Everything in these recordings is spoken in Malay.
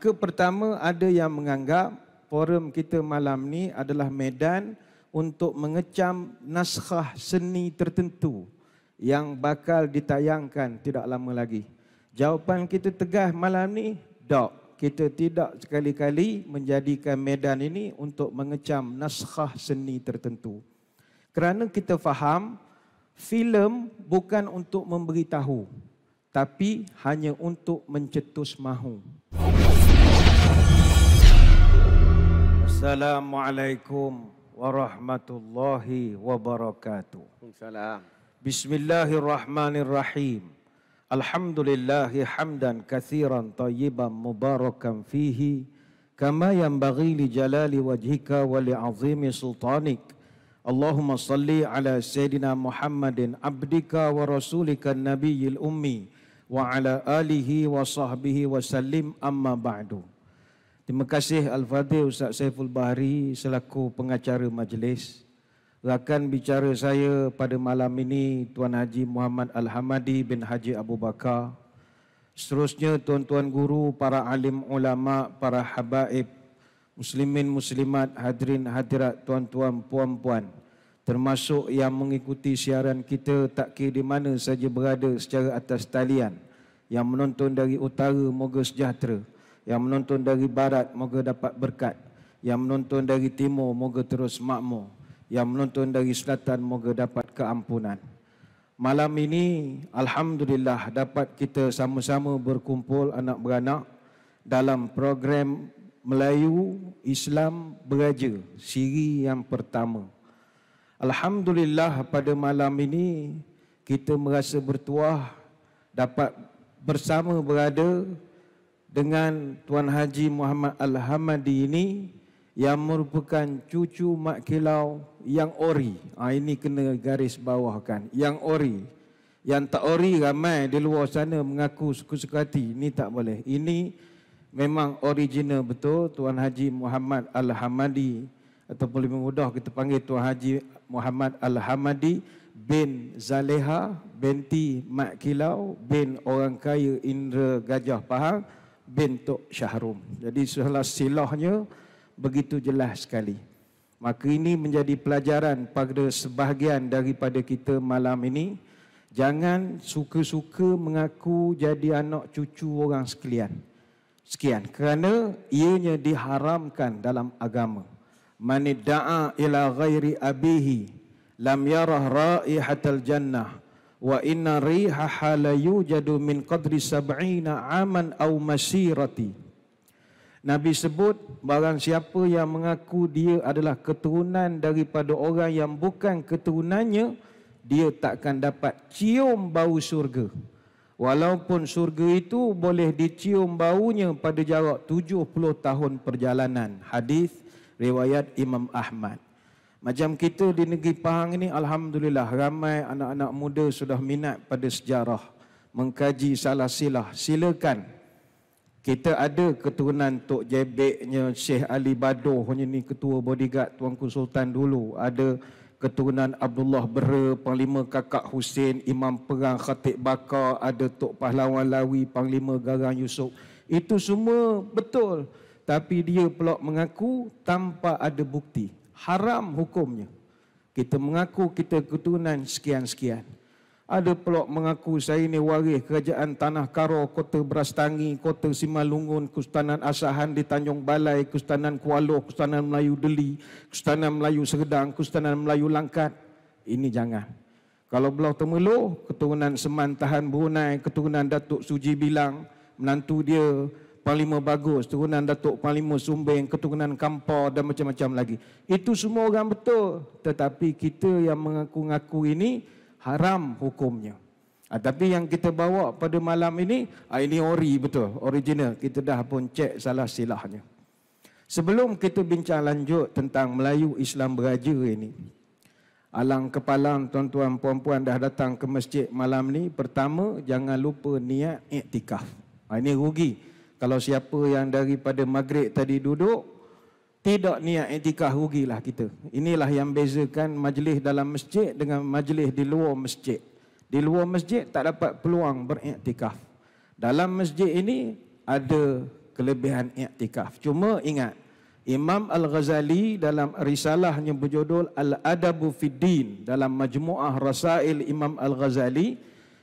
Ke pertama ada yang menganggap forum kita malam ni adalah medan untuk mengecam naskah seni tertentu yang bakal ditayangkan tidak lama lagi. Jawapan kita tegas malam ni, dok Kita tidak sekali-kali menjadikan medan ini untuk mengecam naskah seni tertentu. Kerana kita faham filem bukan untuk memberitahu tapi hanya untuk mencetus mahu. Assalamualaikum warahmatullahi wabarakatuh. Assalamualaikum. Bismillahirrahmanirrahim. Alhamdulillahi hamdan kathiran tayyiban mubarakan fihi kama yanbaghi li jalali wajhika wa li azimi sultanik. Allahumma salli ala sayyidina Muhammadin abdika wa rasulika nabiyil ummi wa ala alihi wa sahbihi wa sallim amma ba'du. Terima kasih Al-Fadhil Ustaz Saiful Bahri selaku pengacara majlis. Rakan bicara saya pada malam ini Tuan Haji Muhammad Al-Hamadi bin Haji Abu Bakar. Seterusnya tuan-tuan guru, para alim ulama, para habaib, muslimin muslimat, hadirin hadirat, tuan-tuan puan-puan termasuk yang mengikuti siaran kita tak kira di mana saja berada secara atas talian yang menonton dari utara moga sejahtera yang menonton dari barat moga dapat berkat. Yang menonton dari timur moga terus makmur. Yang menonton dari selatan moga dapat keampunan. Malam ini alhamdulillah dapat kita sama-sama berkumpul anak beranak dalam program Melayu Islam Beraja siri yang pertama. Alhamdulillah pada malam ini kita merasa bertuah dapat bersama berada dengan Tuan Haji Muhammad Al-Hamadi ini yang merupakan cucu Mak Kilau yang ori. Ha, ini kena garis bawahkan. Yang ori. Yang tak ori ramai di luar sana mengaku suku-suku hati. Ini tak boleh. Ini memang original betul Tuan Haji Muhammad Al-Hamadi atau lebih mudah kita panggil Tuan Haji Muhammad Al-Hamadi bin Zaleha binti Mak Kilau bin orang kaya Indra Gajah Pahang bentuk syahrum. Jadi salah silahnya begitu jelas sekali. Maka ini menjadi pelajaran pada sebahagian daripada kita malam ini. Jangan suka-suka mengaku jadi anak cucu orang sekalian. Sekian. Kerana ianya diharamkan dalam agama. Manidda'a ila ghairi abihi lam yarah ra'ihatal jannah wa inna rihaha la yujadu min qadri sab'ina aman aw masirati Nabi sebut barang siapa yang mengaku dia adalah keturunan daripada orang yang bukan keturunannya dia takkan dapat cium bau surga walaupun surga itu boleh dicium baunya pada jarak 70 tahun perjalanan hadis riwayat Imam Ahmad macam kita di negeri Pahang ini Alhamdulillah ramai anak-anak muda sudah minat pada sejarah Mengkaji salah silah Silakan Kita ada keturunan Tok Jebeknya Syekh Ali Badoh ni ketua bodyguard Tuanku Sultan dulu Ada keturunan Abdullah Bera Panglima Kakak Hussein Imam Perang Khatib Bakar Ada Tok Pahlawan Lawi Panglima Garang Yusuf Itu semua betul tapi dia pula mengaku tanpa ada bukti haram hukumnya. Kita mengaku kita keturunan sekian-sekian. Ada pula mengaku saya ini waris kerajaan Tanah Karo, Kota Berastangi, Kota Simalungun, Kustanan Asahan di Tanjung Balai, Kustanan Kuala, Kustanan Melayu Deli, Kustanan Melayu Serdang, Kustanan Melayu Langkat. Ini jangan. Kalau belah temelu, keturunan semantahan Tahan Brunei, keturunan Datuk Suji Bilang, menantu dia, Panglima Bagus, turunan Datuk Panglima sumbeng keturunan Kampar dan macam-macam lagi. Itu semua orang betul. Tetapi kita yang mengaku-ngaku ini haram hukumnya. Ha, tapi yang kita bawa pada malam ini, ha, ini ori betul, original. Kita dah pun cek salah silahnya. Sebelum kita bincang lanjut tentang Melayu Islam Beraja ini, Alang kepala tuan-tuan puan-puan dah datang ke masjid malam ni. Pertama, jangan lupa niat iktikaf. Ha, Ini rugi. Kalau siapa yang daripada maghrib tadi duduk, tidak niat itikah rugilah kita. Inilah yang bezakan majlis dalam masjid dengan majlis di luar masjid. Di luar masjid tak dapat peluang beriktikaf. Dalam masjid ini ada kelebihan iktikaf. Cuma ingat, Imam Al-Ghazali dalam risalahnya berjudul Al-Adabu Fiddin dalam majmuah Rasail Imam Al-Ghazali,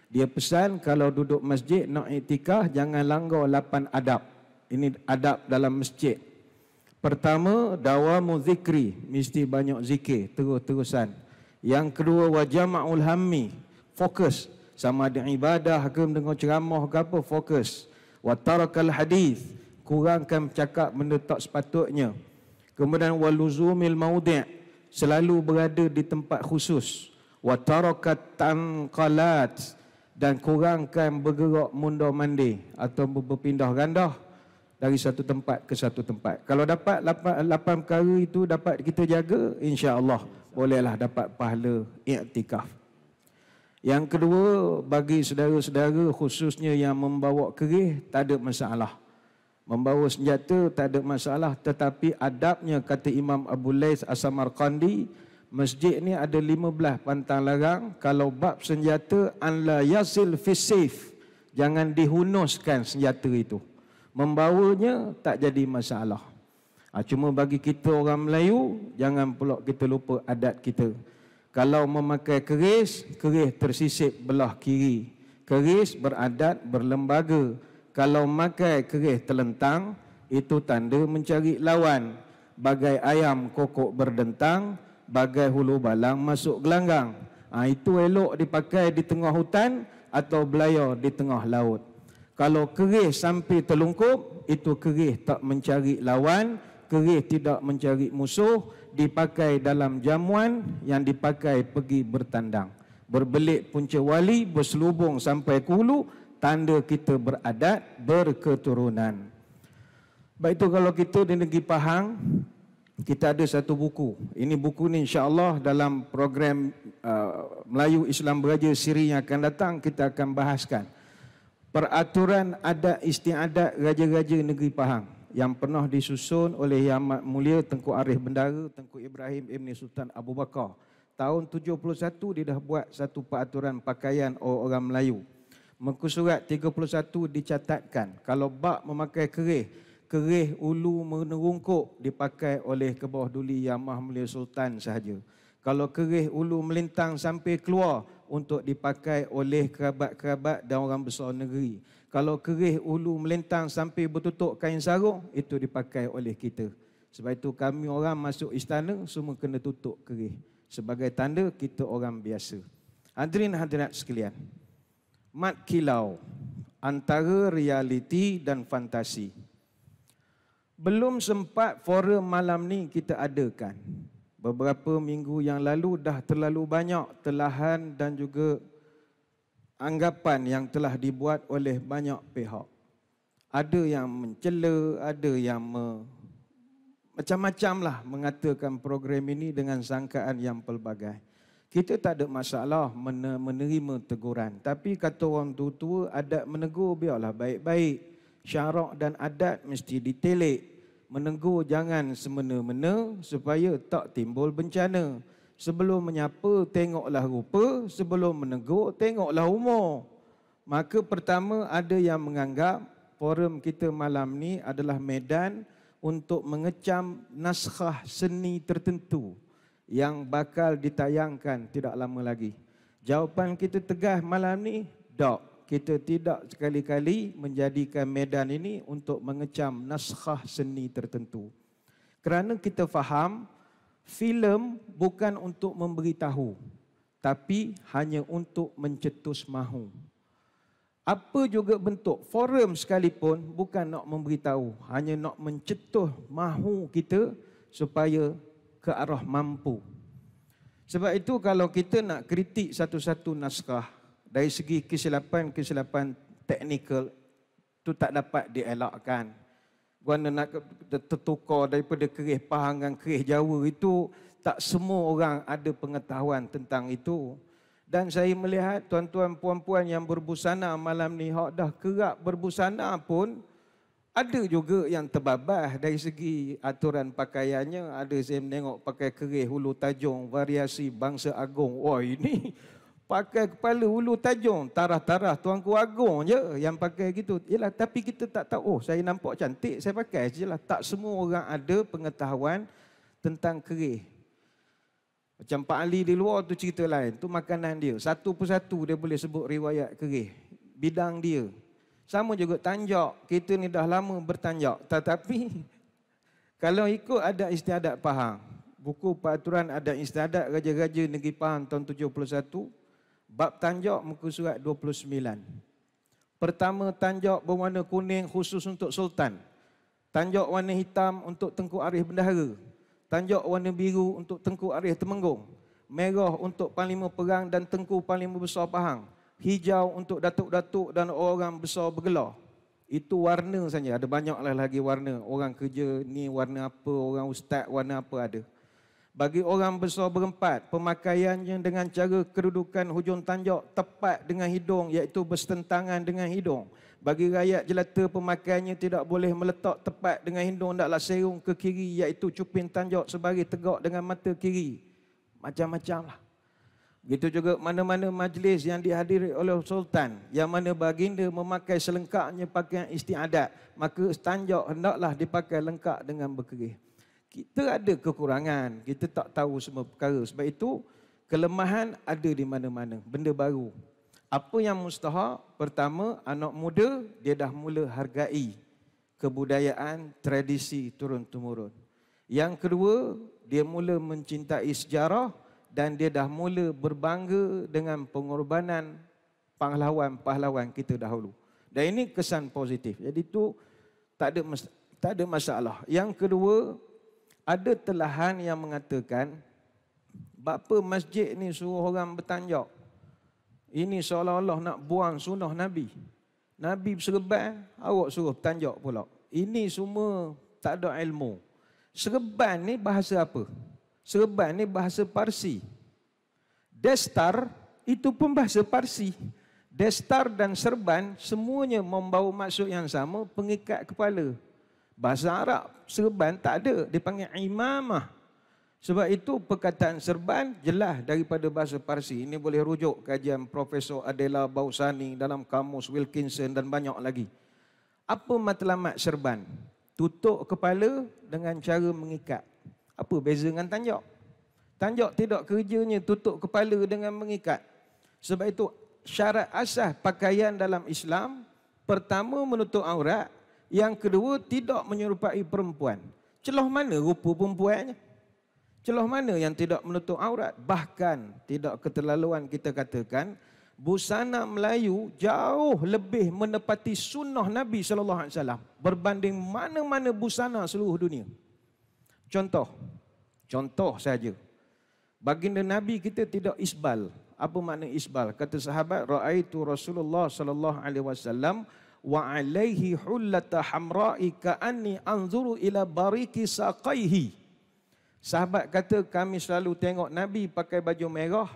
dia pesan kalau duduk masjid nak itikah jangan langgar lapan adab. Ini adab dalam masjid. Pertama, dawamu zikri. Mesti banyak zikir, terus-terusan. Yang kedua, wajama'ul hammi. Fokus. Sama ada ibadah, hakim dengar ceramah ke apa, fokus. Watarakal hadith. Kurangkan cakap benda tak sepatutnya. Kemudian, waluzumil maudi' selalu berada di tempat khusus. Watarakat tanqalat. Watarakat tanqalat dan kurangkan bergerak mundur mandi atau berpindah gandah dari satu tempat ke satu tempat. Kalau dapat lapan, lapan perkara itu dapat kita jaga, insya-Allah bolehlah dapat pahala i'tikaf. Yang kedua, bagi saudara-saudara khususnya yang membawa kerih, tak ada masalah. Membawa senjata tak ada masalah tetapi adabnya kata Imam Abu Lais As-Samarqandi, Masjid ni ada 15 pantang larang kalau bab senjata an la yasil fisif jangan dihunuskan senjata itu. Membawanya tak jadi masalah. Ha, cuma bagi kita orang Melayu jangan pula kita lupa adat kita. Kalau memakai keris, keris tersisip belah kiri. Keris beradat berlembaga. Kalau memakai keris telentang itu tanda mencari lawan. Bagai ayam kokok berdentang, bagai hulu balang masuk gelanggang. Ha, itu elok dipakai di tengah hutan atau belayar di tengah laut. Kalau kerih sampai terlungkup, itu kerih tak mencari lawan, kerih tidak mencari musuh, dipakai dalam jamuan yang dipakai pergi bertandang. Berbelik punca wali, berselubung sampai kulu, tanda kita beradat, berketurunan. Baik itu kalau kita di negeri Pahang, kita ada satu buku. Ini buku ni insya-Allah dalam program uh, Melayu Islam Beraja siri yang akan datang kita akan bahaskan. Peraturan adat istiadat raja-raja negeri Pahang yang pernah disusun oleh Yang Amat Mulia Tengku Arif Bendara Tengku Ibrahim Ibni Sultan Abu Bakar. Tahun 71 dia dah buat satu peraturan pakaian orang-orang Melayu. Muka surat 31 dicatatkan kalau bak memakai kerih kerih ulu menerungkuk dipakai oleh kebawah duli Yang Maha Mulia Sultan sahaja. Kalau kerih ulu melintang sampai keluar untuk dipakai oleh kerabat-kerabat dan orang besar negeri. Kalau kerih ulu melintang sampai bertutup kain sarung, itu dipakai oleh kita. Sebab itu kami orang masuk istana, semua kena tutup kerih. Sebagai tanda kita orang biasa. Hadirin hadirat sekalian. Mat kilau antara realiti dan fantasi. Fantasi. Belum sempat forum malam ni kita adakan. Beberapa minggu yang lalu dah terlalu banyak telahan dan juga anggapan yang telah dibuat oleh banyak pihak. Ada yang mencela, ada yang me... macam-macam lah mengatakan program ini dengan sangkaan yang pelbagai. Kita tak ada masalah menerima teguran. Tapi kata orang tua-tua, adat menegur biarlah baik-baik syarak dan adat mesti ditelek. Menegur jangan semena-mena supaya tak timbul bencana. Sebelum menyapa, tengoklah rupa. Sebelum menegur, tengoklah umur. Maka pertama ada yang menganggap forum kita malam ni adalah medan untuk mengecam naskah seni tertentu yang bakal ditayangkan tidak lama lagi. Jawapan kita tegas malam ni, tak kita tidak sekali-kali menjadikan medan ini untuk mengecam naskah seni tertentu. Kerana kita faham filem bukan untuk memberitahu tapi hanya untuk mencetus mahu. Apa juga bentuk forum sekalipun bukan nak memberitahu, hanya nak mencetus mahu kita supaya ke arah mampu. Sebab itu kalau kita nak kritik satu-satu naskah, dari segi kesilapan-kesilapan teknikal tu tak dapat dielakkan. Guna nak tertukar daripada kerih pahang dengan kerih jawa itu, tak semua orang ada pengetahuan tentang itu. Dan saya melihat tuan-tuan puan-puan yang berbusana malam ni, hak dah kerap berbusana pun, ada juga yang terbabah dari segi aturan pakaiannya. Ada saya menengok pakai kerih hulu tajung, variasi bangsa agung. Wah ini pakai kepala ulu tajung tarah-tarah tuanku agung je yang pakai gitu yalah tapi kita tak tahu oh saya nampak cantik saya pakai lah. tak semua orang ada pengetahuan tentang kerih macam Pak Ali di luar tu cerita lain tu makanan dia satu persatu dia boleh sebut riwayat kerih bidang dia sama juga tanjak kita ni dah lama bertanjak tetapi kalau ikut ada istiadat faham buku peraturan ada istiadat raja-raja negeri Pahang tahun 71 Bab tanjak muka surat 29. Pertama tanjak berwarna kuning khusus untuk sultan. Tanjak warna hitam untuk Tengku Arif Bendahara. Tanjak warna biru untuk Tengku Arif Temenggung. Merah untuk Panglima Perang dan Tengku Panglima Besar Pahang. Hijau untuk datuk-datuk dan orang besar bergelar. Itu warna saja. Ada banyak lagi warna. Orang kerja ni warna apa, orang ustaz warna apa ada bagi orang besar berempat pemakaiannya dengan cara kedudukan hujung tanjak tepat dengan hidung iaitu bertentangan dengan hidung bagi rakyat jelata pemakaiannya tidak boleh meletak tepat dengan hidung hendaklah serung ke kiri iaitu cuping tanjak sebagai tegak dengan mata kiri macam-macam lah begitu juga mana-mana majlis yang dihadiri oleh sultan yang mana baginda memakai selengkapnya pakaian istiadat maka tanjak hendaklah dipakai lengkap dengan berkerih kita ada kekurangan, kita tak tahu semua perkara. Sebab itu kelemahan ada di mana-mana, benda baru. Apa yang mustahak? Pertama, anak muda dia dah mula hargai kebudayaan, tradisi turun-temurun. Yang kedua, dia mula mencintai sejarah dan dia dah mula berbangga dengan pengorbanan pahlawan-pahlawan kita dahulu. Dan ini kesan positif. Jadi itu tak ada tak ada masalah. Yang kedua, ada telahan yang mengatakan bapa masjid ni suruh orang bertanjak ini seolah-olah nak buang sunnah nabi nabi berserban awak suruh bertanjak pula ini semua tak ada ilmu serban ni bahasa apa serban ni bahasa parsi destar itu pun bahasa parsi destar dan serban semuanya membawa maksud yang sama pengikat kepala bahasa arab serban tak ada. Dia panggil imamah. Sebab itu perkataan serban jelas daripada bahasa Parsi. Ini boleh rujuk kajian Profesor Adela Bausani dalam kamus Wilkinson dan banyak lagi. Apa matlamat serban? Tutup kepala dengan cara mengikat. Apa beza dengan Tanjok Tanjak tidak kerjanya tutup kepala dengan mengikat. Sebab itu syarat asas pakaian dalam Islam pertama menutup aurat, yang kedua, tidak menyerupai perempuan. Celah mana rupa perempuannya? Celah mana yang tidak menutup aurat? Bahkan tidak keterlaluan kita katakan, busana Melayu jauh lebih menepati sunnah Nabi sallallahu alaihi wasallam berbanding mana-mana busana seluruh dunia. Contoh. Contoh saja. Baginda Nabi kita tidak isbal. Apa makna isbal? Kata sahabat, "Raaitu Rasulullah sallallahu alaihi wasallam" wa alaihi hullata hamra'i ka'anni anzuru ila bariki saqaihi. Sahabat kata kami selalu tengok Nabi pakai baju merah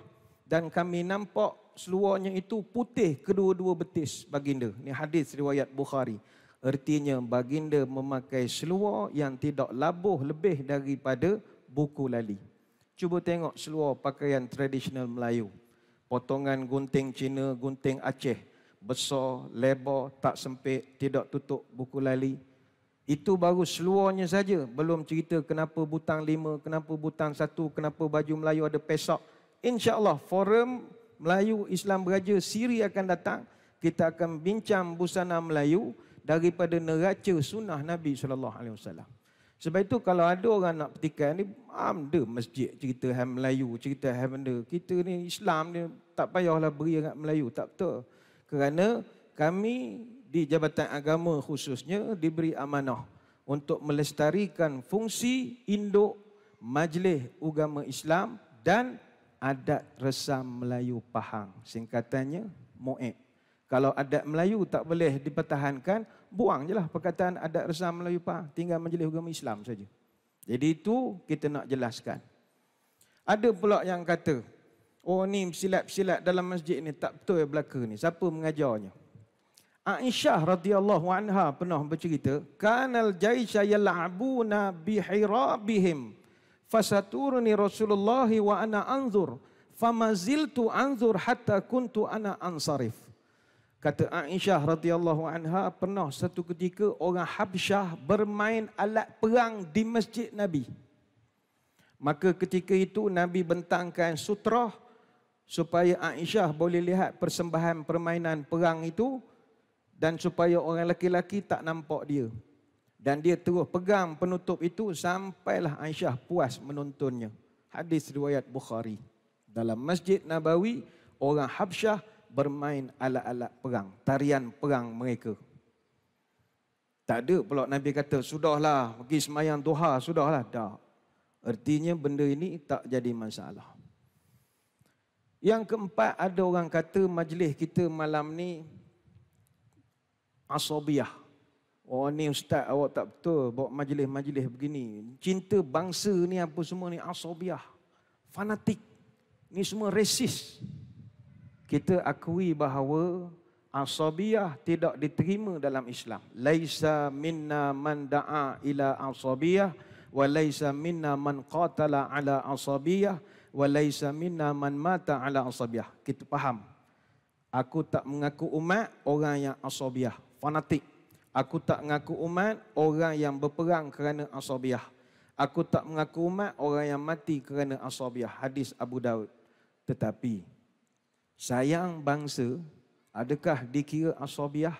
dan kami nampak seluarnya itu putih kedua-dua betis baginda. Ini hadis riwayat Bukhari. Ertinya baginda memakai seluar yang tidak labuh lebih daripada buku lali. Cuba tengok seluar pakaian tradisional Melayu. Potongan gunting Cina, gunting Aceh besar, lebar, tak sempit, tidak tutup buku lali. Itu baru seluarnya saja. Belum cerita kenapa butang lima, kenapa butang satu, kenapa baju Melayu ada pesok. InsyaAllah forum Melayu Islam Beraja Siri akan datang. Kita akan bincang busana Melayu daripada neraca sunnah Nabi SAW. Sebab itu kalau ada orang nak petikan ni, de masjid cerita hal Melayu, cerita hal benda. Kita ni Islam ni tak payahlah beri dengan Melayu, tak betul kerana kami di Jabatan Agama khususnya diberi amanah untuk melestarikan fungsi induk Majlis Ugama Islam dan adat resam Melayu Pahang singkatannya MOEK kalau adat Melayu tak boleh dipertahankan buang lah perkataan adat resam Melayu Pahang tinggal Majlis Ugama Islam saja jadi itu kita nak jelaskan ada pula yang kata Oh ni silap-silap dalam masjid ni tak betul ya, belaka ni. Siapa mengajarnya? Aisyah radhiyallahu anha pernah bercerita, kanal jaisha yal'abuna bihirabihim. Fasaturni Rasulullah wa ana anzur, famaziltu anzur hatta kuntu ana ansarif. Kata Aisyah radhiyallahu anha pernah satu ketika orang Habsyah bermain alat perang di masjid Nabi. Maka ketika itu Nabi bentangkan sutrah, supaya Aisyah boleh lihat persembahan permainan perang itu dan supaya orang lelaki-lelaki tak nampak dia. Dan dia terus pegang penutup itu sampailah Aisyah puas menontonnya. Hadis riwayat Bukhari. Dalam Masjid Nabawi, orang Habsyah bermain alat-alat perang, tarian perang mereka. Tak ada pula Nabi kata, sudahlah pergi semayang duha, sudahlah. Tak. Artinya benda ini tak jadi masalah. Yang keempat ada orang kata majlis kita malam ni asabiah. Oh ni ustaz awak tak betul Bawa majlis-majlis begini. Cinta bangsa ni apa semua ni asabiah. Fanatik. Ni semua resis. Kita akui bahawa asabiah tidak diterima dalam Islam. Laisa minna man da'a ila asabiah wa laisa minna man qatala ala asabiah walaisa minna man mata ala asabiah. Kita faham. Aku tak mengaku umat orang yang asabiah, fanatik. Aku tak mengaku umat orang yang berperang kerana asabiah. Aku tak mengaku umat orang yang mati kerana asabiah. Hadis Abu Daud. Tetapi sayang bangsa adakah dikira asabiah?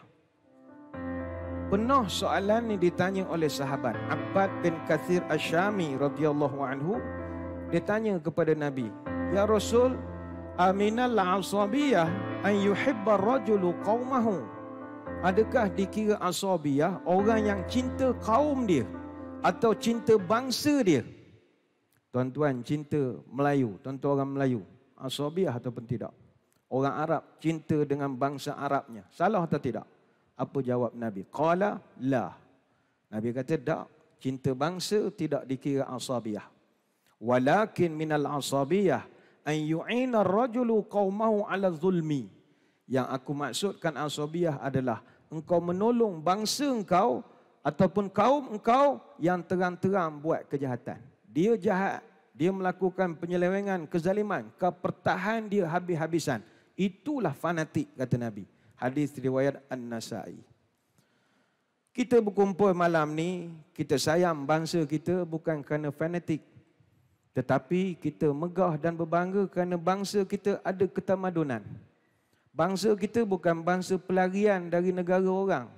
Penuh soalan ini ditanya oleh sahabat Abbad bin Kathir shami radhiyallahu anhu dia tanya kepada Nabi, "Ya Rasul, aminal asabiyah an yuhibba rajulu qaumahu?" Adakah dikira asabiyah orang yang cinta kaum dia atau cinta bangsa dia? Tuan-tuan cinta Melayu, tuan-tuan orang Melayu, asabiyah atau tidak? Orang Arab cinta dengan bangsa Arabnya. Salah atau tidak? Apa jawab Nabi? Qala la. Nabi kata tak. Cinta bangsa tidak dikira asabiyah walakin minal asabiyah an yu'ina ar-rajulu qaumahu 'ala zulmi yang aku maksudkan asabiyah adalah engkau menolong bangsa engkau ataupun kaum engkau yang terang-terang buat kejahatan dia jahat dia melakukan penyelewengan kezaliman kepertahan dia habis-habisan itulah fanatik kata nabi hadis riwayat an-nasai kita berkumpul malam ni kita sayang bangsa kita bukan kerana fanatik tetapi kita megah dan berbangga kerana bangsa kita ada ketamadunan. Bangsa kita bukan bangsa pelarian dari negara orang.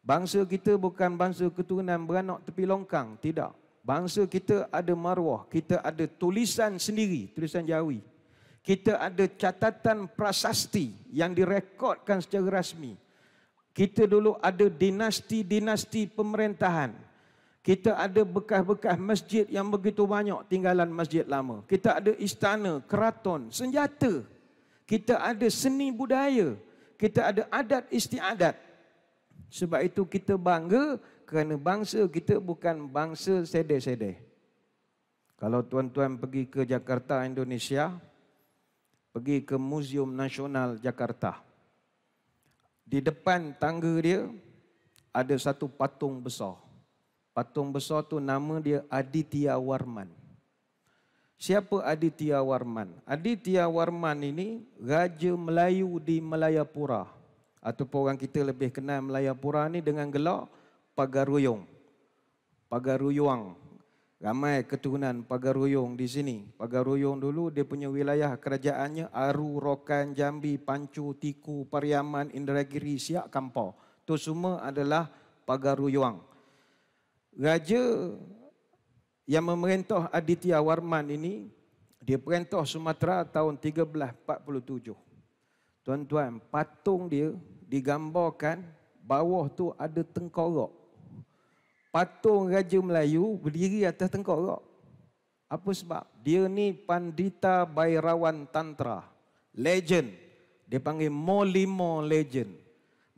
Bangsa kita bukan bangsa keturunan beranak tepi longkang. Tidak. Bangsa kita ada marwah. Kita ada tulisan sendiri. Tulisan jawi. Kita ada catatan prasasti yang direkodkan secara rasmi. Kita dulu ada dinasti-dinasti pemerintahan. Kita ada bekas-bekas masjid yang begitu banyak tinggalan masjid lama. Kita ada istana, keraton, senjata. Kita ada seni budaya. Kita ada adat istiadat. Sebab itu kita bangga kerana bangsa kita bukan bangsa sedih-sedih. Kalau tuan-tuan pergi ke Jakarta, Indonesia, pergi ke Museum Nasional Jakarta. Di depan tangga dia ada satu patung besar. Patung besar tu nama dia Aditya Warman. Siapa Aditya Warman? Aditya Warman ini raja Melayu di Melayapura. atau orang kita lebih kenal Melayapura ni dengan gelar Pagaruyong. Pagaruyong. Ramai keturunan Pagaruyong di sini. Pagaruyong dulu dia punya wilayah kerajaannya Aru, Rokan, Jambi, Pancu, Tiku, Pariaman, Indragiri, Siak, Kampau. Itu semua adalah Pagaruyong raja yang memerintah Aditya Warman ini dia perintah Sumatera tahun 1347. Tuan-tuan, patung dia digambarkan bawah tu ada tengkorak. Patung Raja Melayu berdiri atas tengkorak. Apa sebab? Dia ni Pandita bayrawan Tantra. Legend. Dia panggil Molimo Legend.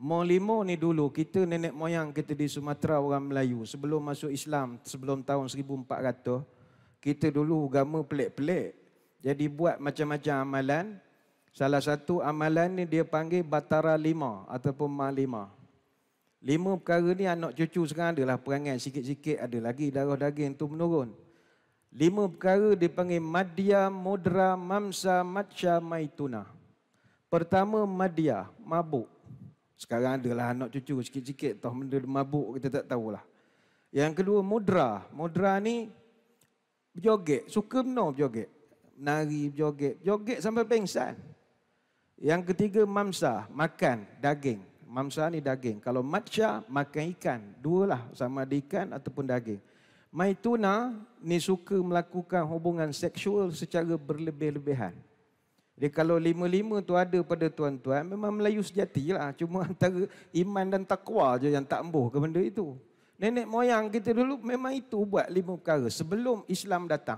Mau lima ni dulu, kita nenek moyang kita di Sumatera orang Melayu. Sebelum masuk Islam, sebelum tahun 1400, kita dulu agama pelik-pelik. Jadi buat macam-macam amalan. Salah satu amalan ni dia panggil Batara Lima ataupun Ma Lima. Lima perkara ni anak cucu sekarang adalah perangai. Sikit-sikit ada lagi darah daging tu menurun. Lima perkara dipanggil Madya, Mudra, Mamsa, Matsya, Maituna. Pertama Madya, mabuk. Sekarang adalah anak cucu sikit-sikit. Tahu benda mabuk, kita tak tahulah. Yang kedua, mudra. Mudra ni berjoget. Suka benar berjoget. Nari berjoget. joget sampai pengsan. Yang ketiga, mamsa. Makan daging. Mamsa ni daging. Kalau matcha, makan ikan. Dua lah. Sama ada ikan ataupun daging. Maituna ni suka melakukan hubungan seksual secara berlebih-lebihan. Dia kalau lima-lima tu ada pada tuan-tuan, memang Melayu sejati lah. Cuma antara iman dan takwa je yang tak embuh ke benda itu. Nenek moyang kita dulu memang itu buat lima perkara sebelum Islam datang.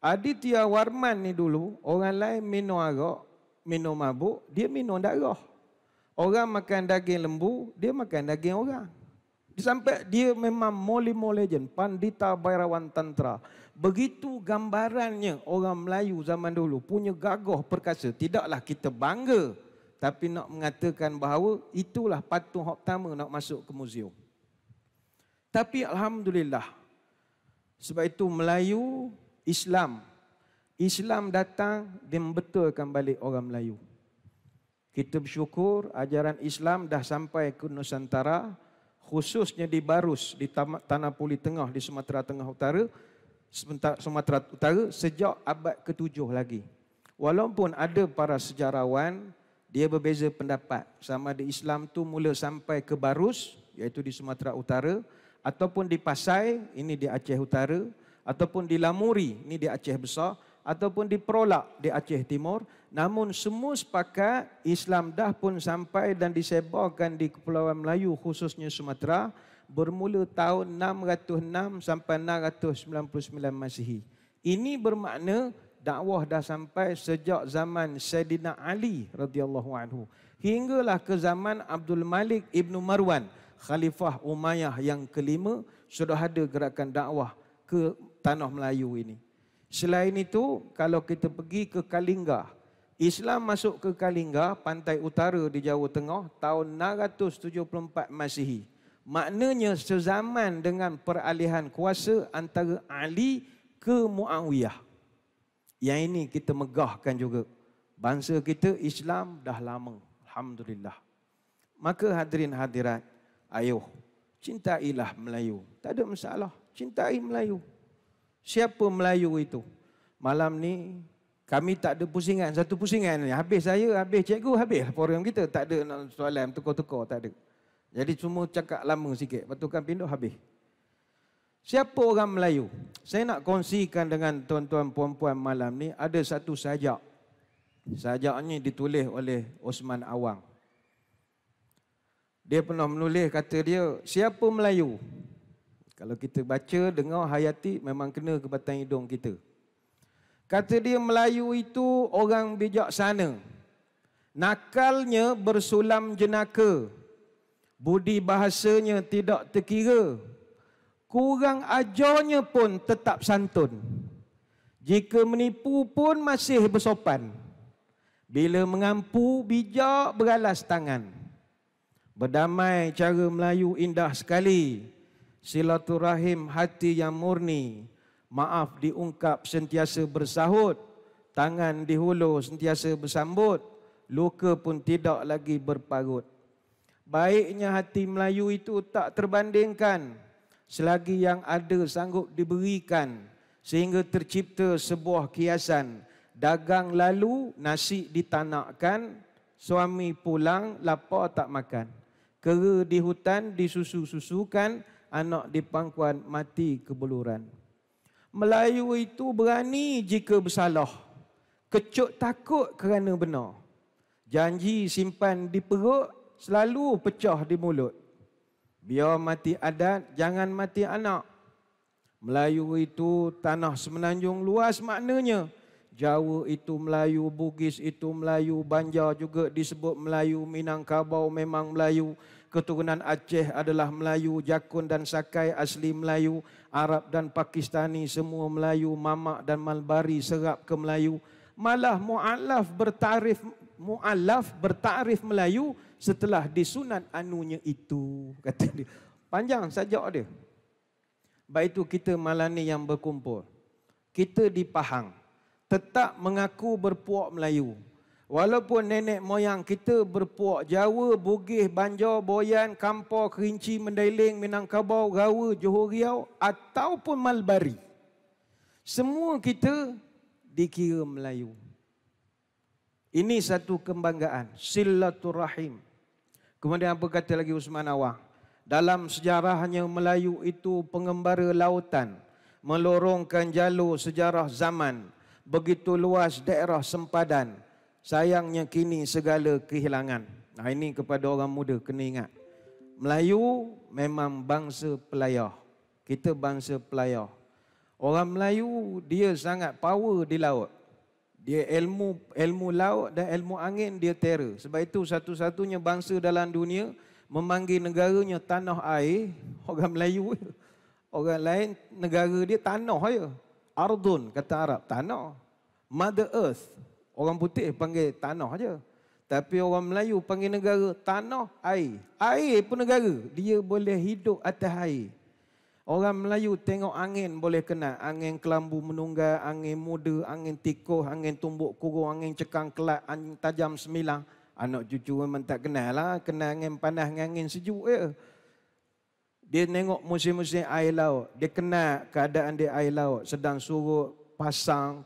Aditya Warman ni dulu, orang lain minum arak, minum mabuk, dia minum darah. Orang makan daging lembu, dia makan daging orang. Sampai dia memang molimo jen, pandita bayrawan tantra. Begitu gambarannya orang Melayu zaman dulu punya gagah perkasa. Tidaklah kita bangga tapi nak mengatakan bahawa itulah patung hak pertama nak masuk ke muzium. Tapi Alhamdulillah sebab itu Melayu Islam Islam datang dan membetulkan balik orang Melayu. Kita bersyukur ajaran Islam dah sampai ke Nusantara khususnya di Barus di Tanah Puli Tengah di Sumatera Tengah Utara Sumatera Utara sejak abad ke-7 lagi. Walaupun ada para sejarawan, dia berbeza pendapat. Sama ada Islam tu mula sampai ke Barus, iaitu di Sumatera Utara, ataupun di Pasai, ini di Aceh Utara, ataupun di Lamuri, ini di Aceh Besar, ataupun di Prolak di Aceh Timur. Namun semua sepakat Islam dah pun sampai dan disebarkan di Kepulauan Melayu khususnya Sumatera bermula tahun 606 sampai 699 Masihi. Ini bermakna dakwah dah sampai sejak zaman Sayyidina Ali radhiyallahu anhu hinggalah ke zaman Abdul Malik ibnu Marwan khalifah Umayyah yang kelima sudah ada gerakan dakwah ke tanah Melayu ini. Selain itu, kalau kita pergi ke Kalingga, Islam masuk ke Kalingga, pantai utara di Jawa Tengah tahun 974 Masihi. Maknanya sezaman dengan peralihan kuasa antara Ali ke Muawiyah. Yang ini kita megahkan juga. Bangsa kita Islam dah lama. Alhamdulillah. Maka hadirin hadirat, ayuh. Cintailah Melayu. Tak ada masalah. Cintai Melayu. Siapa Melayu itu? Malam ni kami tak ada pusingan. Satu pusingan ni. Habis saya, habis cikgu, habis forum kita. Tak ada soalan, tukar-tukar, tak ada. Jadi cuma cakap lama sikit. Lepas tu kan pindah habis. Siapa orang Melayu? Saya nak kongsikan dengan tuan-tuan puan-puan malam ni. Ada satu sajak. Sajak ni ditulis oleh Osman Awang. Dia pernah menulis kata dia, siapa Melayu? Kalau kita baca, dengar, hayati memang kena ke batang hidung kita. Kata dia Melayu itu orang bijaksana. Nakalnya bersulam jenaka. Budi bahasanya tidak terkira. Kurang ajarnya pun tetap santun. Jika menipu pun masih bersopan. Bila mengampu, bijak beralas tangan. Berdamai cara Melayu indah sekali. Silaturahim hati yang murni. Maaf diungkap sentiasa bersahut. Tangan dihulur sentiasa bersambut. Luka pun tidak lagi berparut. Baiknya hati Melayu itu tak terbandingkan selagi yang ada sanggup diberikan sehingga tercipta sebuah kiasan. Dagang lalu nasi ditanakkan, suami pulang lapar tak makan. Kera di hutan disusu-susukan, anak di pangkuan mati kebeluran. Melayu itu berani jika bersalah. kecuk takut kerana benar. Janji simpan di perut selalu pecah di mulut. Biar mati adat, jangan mati anak. Melayu itu tanah semenanjung luas maknanya. Jawa itu Melayu, Bugis itu Melayu, Banjar juga disebut Melayu, Minangkabau memang Melayu. Keturunan Aceh adalah Melayu, Jakun dan Sakai asli Melayu, Arab dan Pakistani semua Melayu, Mamak dan Malbari serap ke Melayu. Malah mu'alaf bertarif mu'alaf bertarif Melayu setelah disunat anunya itu. Kata dia. Panjang saja dia. Baik itu kita malam yang berkumpul. Kita di Pahang. Tetap mengaku berpuak Melayu. Walaupun nenek moyang kita berpuak Jawa, Bugih Banjar, Boyan, Kampar, Kerinci, Mendailing, Minangkabau, Rawa, Johor Riau ataupun Malbari. Semua kita dikira Melayu. Ini satu kebanggaan. Silaturahim. Kemudian apa kata lagi Usman Awang? Dalam sejarahnya Melayu itu pengembara lautan. Melorongkan jalur sejarah zaman. Begitu luas daerah sempadan. Sayangnya kini segala kehilangan. Nah ini kepada orang muda kena ingat. Melayu memang bangsa pelayar Kita bangsa pelayar Orang Melayu dia sangat power di laut. Dia ilmu ilmu laut dan ilmu angin dia terror. Sebab itu satu-satunya bangsa dalam dunia memanggil negaranya tanah air, orang Melayu. Orang lain negara dia tanah aja. Ya. Ardun kata Arab tanah. Mother Earth. Orang putih panggil tanah aja. Tapi orang Melayu panggil negara tanah air. Air pun negara. Dia boleh hidup atas air. Orang Melayu tengok angin boleh kena. Angin kelambu menunggah, angin muda, angin tikuh, angin tumbuk kurung, angin cekang kelak angin tajam semilang. Anak cucu memang tak kenal lah. Kena angin panas dengan angin sejuk je. Dia tengok musim-musim air laut. Dia kena keadaan dia air laut. Sedang surut, pasang.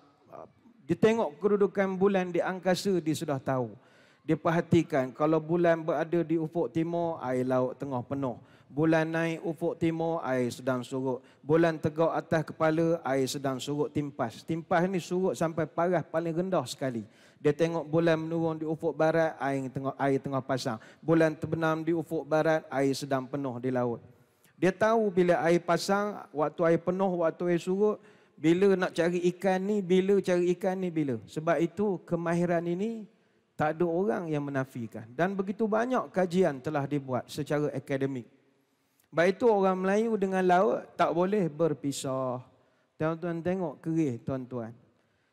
Dia tengok kedudukan bulan di angkasa, dia sudah tahu. Dia perhatikan kalau bulan berada di ufuk timur, air laut tengah penuh. Bulan naik ufuk timur, air sedang surut. Bulan tegak atas kepala, air sedang surut timpas. Timpas ni surut sampai parah paling rendah sekali. Dia tengok bulan menurun di ufuk barat, air tengah, air tengah pasang. Bulan terbenam di ufuk barat, air sedang penuh di laut. Dia tahu bila air pasang, waktu air penuh, waktu air surut, bila nak cari ikan ni, bila cari ikan ni, bila. Sebab itu kemahiran ini tak ada orang yang menafikan. Dan begitu banyak kajian telah dibuat secara akademik. Sebab itu orang Melayu dengan laut tak boleh berpisah. Tuan-tuan tengok kerih tuan-tuan.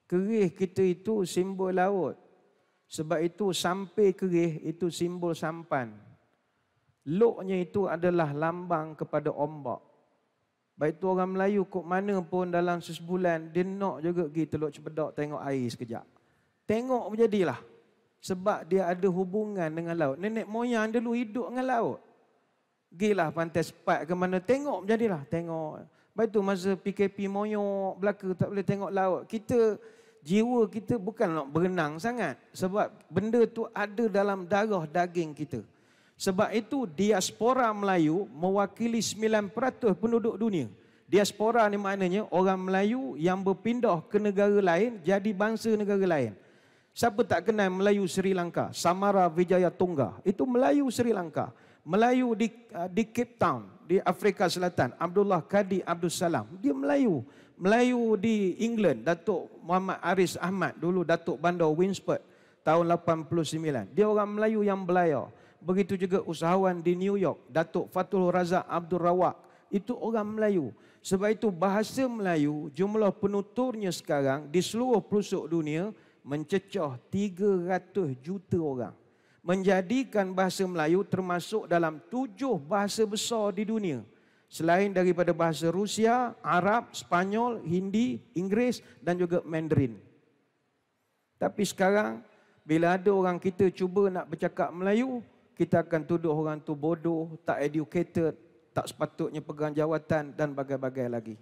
Kerih kita itu simbol laut. Sebab itu sampai kerih itu simbol sampan. Loknya itu adalah lambang kepada ombak. Baik itu orang Melayu kok mana pun dalam sebulan dia nak juga pergi Teluk Cepedak tengok air sekejap. Tengok menjadilah. Sebab dia ada hubungan dengan laut. Nenek moyang dulu hidup dengan laut. Gilah pantai sepat ke mana tengok jadilah tengok. Baik tu masa PKP moyok belaka tak boleh tengok laut. Kita jiwa kita bukan nak berenang sangat sebab benda tu ada dalam darah daging kita. Sebab itu diaspora Melayu mewakili 9% penduduk dunia. Diaspora ni maknanya orang Melayu yang berpindah ke negara lain jadi bangsa negara lain. Siapa tak kenal Melayu Sri Lanka? Samara Vijaya Tunggah. Itu Melayu Sri Lanka. Melayu di, uh, di Cape Town di Afrika Selatan Abdullah Kadi Abdul Salam dia Melayu Melayu di England Datuk Muhammad Aris Ahmad dulu Datuk Bandar Winsport tahun 89 dia orang Melayu yang belayar begitu juga usahawan di New York Datuk Fatul Razak Abdul Rawak itu orang Melayu sebab itu bahasa Melayu jumlah penuturnya sekarang di seluruh pelosok dunia mencecah 300 juta orang menjadikan bahasa Melayu termasuk dalam tujuh bahasa besar di dunia. Selain daripada bahasa Rusia, Arab, Spanyol, Hindi, Inggeris dan juga Mandarin. Tapi sekarang bila ada orang kita cuba nak bercakap Melayu, kita akan tuduh orang tu bodoh, tak educated, tak sepatutnya pegang jawatan dan bagai-bagai lagi.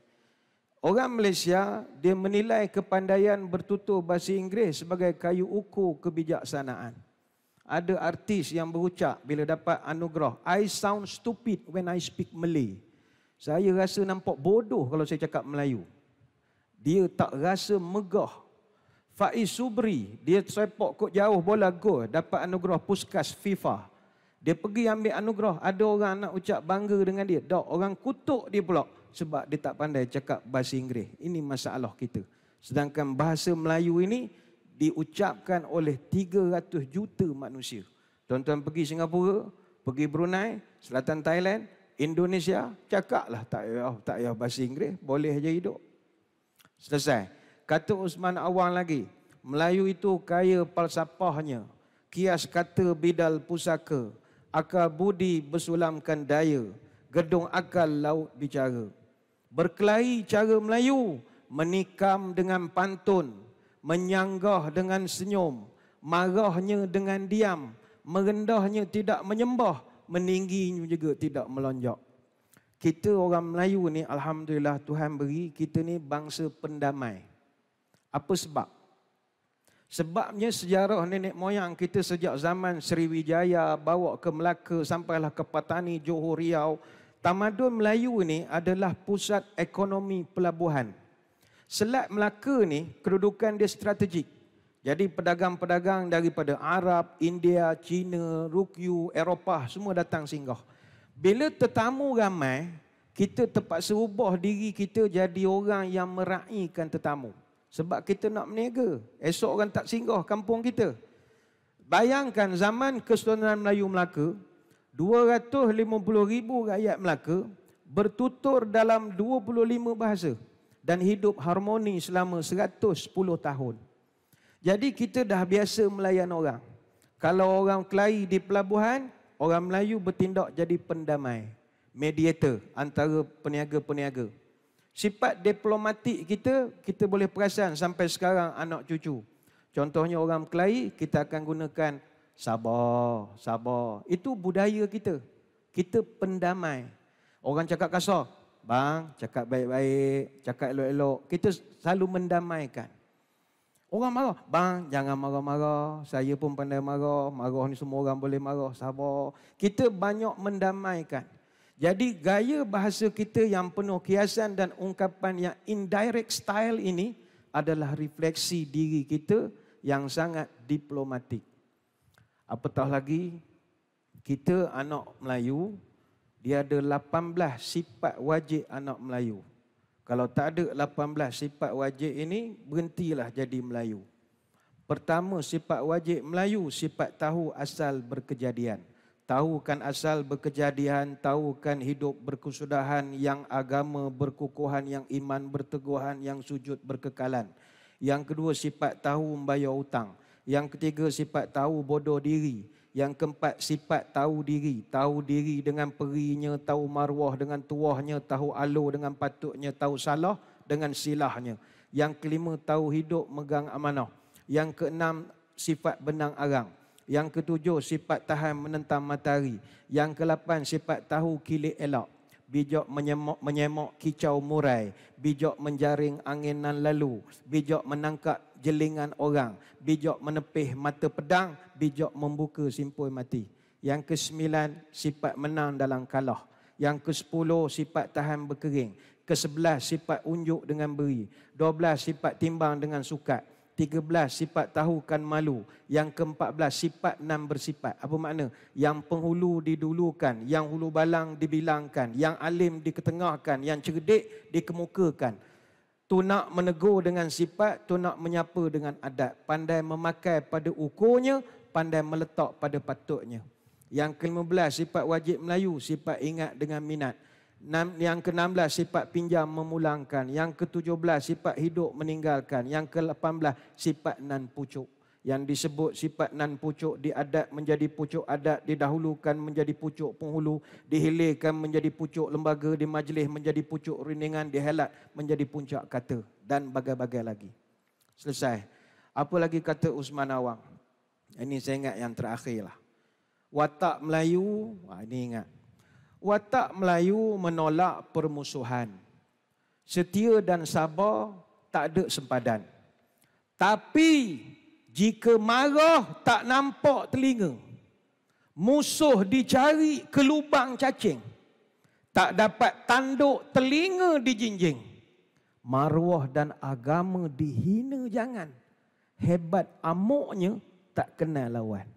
Orang Malaysia dia menilai kepandaian bertutur bahasa Inggeris sebagai kayu ukur kebijaksanaan ada artis yang berucap bila dapat anugerah, I sound stupid when I speak Malay. Saya rasa nampak bodoh kalau saya cakap Melayu. Dia tak rasa megah. Faiz Subri, dia sepak kot jauh bola gol, dapat anugerah puskas FIFA. Dia pergi ambil anugerah, ada orang nak ucap bangga dengan dia. Dok, orang kutuk dia pula sebab dia tak pandai cakap bahasa Inggeris. Ini masalah kita. Sedangkan bahasa Melayu ini, diucapkan oleh 300 juta manusia. Tuan-tuan pergi Singapura, pergi Brunei, Selatan Thailand, Indonesia, cakaplah tak payah tak payah bahasa Inggeris, boleh aja hidup. Selesai. Kata Usman Awang lagi, Melayu itu kaya falsafahnya, kias kata bidal pusaka, akal budi bersulamkan daya, gedung akal laut bicara. Berkelahi cara Melayu, menikam dengan pantun, menyanggah dengan senyum, marahnya dengan diam, merendahnya tidak menyembah, meningginya juga tidak melonjak. Kita orang Melayu ni alhamdulillah Tuhan beri kita ni bangsa pendamai. Apa sebab? Sebabnya sejarah nenek moyang kita sejak zaman Sriwijaya bawa ke Melaka sampailah ke Patani, Johor, Riau. Tamadun Melayu ni adalah pusat ekonomi pelabuhan. Selat Melaka ni kedudukan dia strategik. Jadi pedagang-pedagang daripada Arab, India, China, Rukyu, Eropah semua datang singgah. Bila tetamu ramai, kita terpaksa ubah diri kita jadi orang yang meraihkan tetamu. Sebab kita nak meniaga. Esok orang tak singgah kampung kita. Bayangkan zaman Kesultanan Melayu Melaka, 250,000 ribu rakyat Melaka bertutur dalam 25 bahasa dan hidup harmoni selama 110 tahun. Jadi kita dah biasa melayan orang. Kalau orang kelahi di pelabuhan, orang Melayu bertindak jadi pendamai, mediator antara peniaga-peniaga. Sifat diplomatik kita, kita boleh perasan sampai sekarang anak cucu. Contohnya orang kelahi, kita akan gunakan sabar, sabar. Itu budaya kita. Kita pendamai. Orang cakap kasar, Bang, cakap baik-baik, cakap elok-elok. Kita selalu mendamaikan. Orang marah, bang jangan marah-marah, saya pun pandai marah, marah ni semua orang boleh marah, sabar. Kita banyak mendamaikan. Jadi gaya bahasa kita yang penuh kiasan dan ungkapan yang indirect style ini adalah refleksi diri kita yang sangat diplomatik. Apatah lagi, kita anak Melayu, dia ada 18 sifat wajib anak Melayu. Kalau tak ada 18 sifat wajib ini, berhentilah jadi Melayu. Pertama, sifat wajib Melayu, sifat tahu asal berkejadian. Tahukan asal berkejadian, tahukan hidup berkesudahan, yang agama berkukuhan, yang iman berteguhan, yang sujud berkekalan. Yang kedua, sifat tahu membayar hutang. Yang ketiga, sifat tahu bodoh diri. Yang keempat sifat tahu diri. Tahu diri dengan perinya, tahu marwah dengan tuahnya, tahu alur dengan patutnya, tahu salah dengan silahnya. Yang kelima tahu hidup megang amanah. Yang keenam sifat benang arang. Yang ketujuh sifat tahan menentang matahari. Yang kelapan sifat tahu kilik elak. Bijak menyemok, menyemok kicau murai. Bijak menjaring anginan lalu. Bijak menangkap jelingan orang. Bijak menepih mata pedang, bijak membuka simpul mati. Yang ke sembilan, sifat menang dalam kalah. Yang ke sepuluh, sifat tahan berkering. Ke sebelah sifat unjuk dengan beri. Dua belas, sifat timbang dengan sukat. Tiga belas, sifat tahukan malu. Yang ke empat belas, sifat enam bersifat. Apa makna? Yang penghulu didulukan. Yang hulu balang dibilangkan. Yang alim diketengahkan. Yang cerdik dikemukakan. Tu nak menegur dengan sifat, tu nak menyapa dengan adat. Pandai memakai pada ukurnya, pandai meletak pada patutnya. Yang ke-15, sifat wajib Melayu, sifat ingat dengan minat. Yang ke-16, sifat pinjam memulangkan. Yang ke-17, sifat hidup meninggalkan. Yang ke-18, sifat nan pucuk yang disebut sifat nan pucuk diadat menjadi pucuk adat didahulukan menjadi pucuk penghulu dihilirkan menjadi pucuk lembaga di majlis menjadi pucuk rindingan dihelat menjadi puncak kata dan bagai-bagai lagi selesai apa lagi kata Usman Awang ini saya ingat yang terakhirlah watak Melayu wah ini ingat watak Melayu menolak permusuhan setia dan sabar tak ada sempadan tapi jika marah tak nampak telinga. Musuh dicari ke lubang cacing. Tak dapat tanduk telinga dijinjing. Maruah dan agama dihina jangan. Hebat amuknya tak kenal lawan.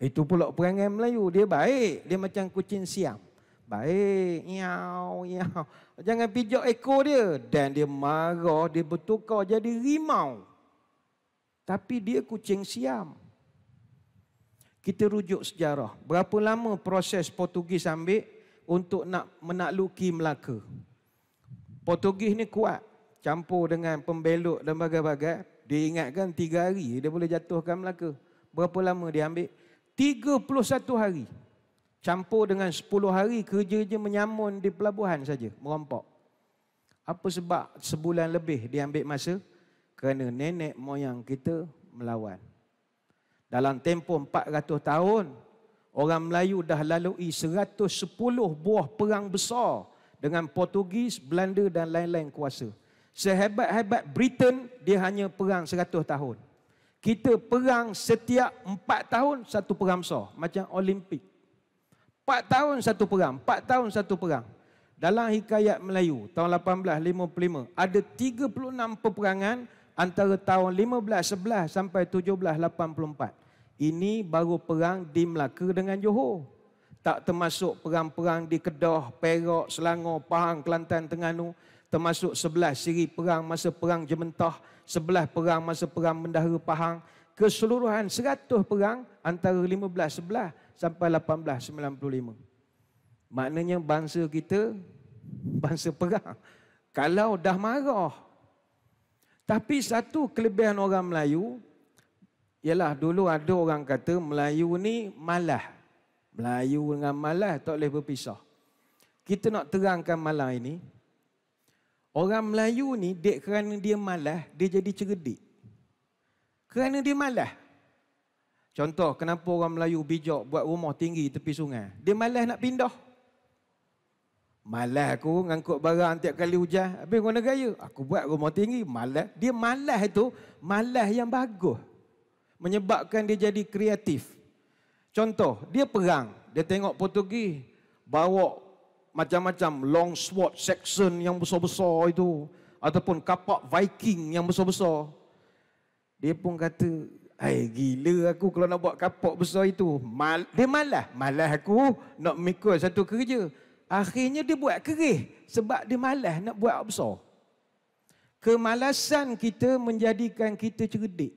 Itu pula perangai Melayu. Dia baik. Dia macam kucing siam. Baik. Miau, miau. Jangan pijak ekor dia. Dan dia marah. Dia bertukar jadi rimau. Tapi dia kucing siam. Kita rujuk sejarah. Berapa lama proses Portugis ambil untuk nak menakluki Melaka? Portugis ni kuat. Campur dengan pembelok dan bagai-bagai. Dia ingatkan tiga hari dia boleh jatuhkan Melaka. Berapa lama dia ambil? 31 hari. Campur dengan 10 hari kerja-kerja menyamun di pelabuhan saja. Merompok. Apa sebab sebulan lebih dia ambil masa? kerana nenek moyang kita melawan. Dalam tempoh 400 tahun, orang Melayu dah lalui 110 buah perang besar dengan Portugis, Belanda dan lain-lain kuasa. Sehebat-hebat Britain, dia hanya perang 100 tahun. Kita perang setiap 4 tahun satu perang besar, macam Olimpik. 4 tahun satu perang, 4 tahun satu perang. Dalam hikayat Melayu tahun 1855, ada 36 peperangan antara tahun 1511 sampai 1784. Ini baru perang di Melaka dengan Johor. Tak termasuk perang-perang di Kedah, Perak, Selangor, Pahang, Kelantan, Terengganu. Termasuk sebelah siri perang masa perang Jementah, sebelah perang masa perang Mendahara Pahang. Keseluruhan 100 perang antara 1511 sampai 1895. Maknanya bangsa kita bangsa perang. Kalau dah marah, tapi satu kelebihan orang Melayu ialah dulu ada orang kata Melayu ni malah. Melayu dengan malah tak boleh berpisah. Kita nak terangkan malah ini orang Melayu ni dek kerana dia malah dia jadi cerdik. Kerana dia malah. Contoh kenapa orang Melayu bijak buat rumah tinggi tepi sungai? Dia malah nak pindah. Malas aku ngangkut barang tiap kali hujan. Habis kau nak Aku buat rumah tinggi. Malas. Dia malas itu malas yang bagus. Menyebabkan dia jadi kreatif. Contoh, dia perang. Dia tengok Portugis. Bawa macam-macam long sword section yang besar-besar itu. Ataupun kapak Viking yang besar-besar. Dia pun kata, Hai gila aku kalau nak buat kapak besar itu. Mal dia malas. Malas aku nak mikul satu kerja. Akhirnya dia buat kerih sebab dia malas nak buat besar. Kemalasan kita menjadikan kita cerdik.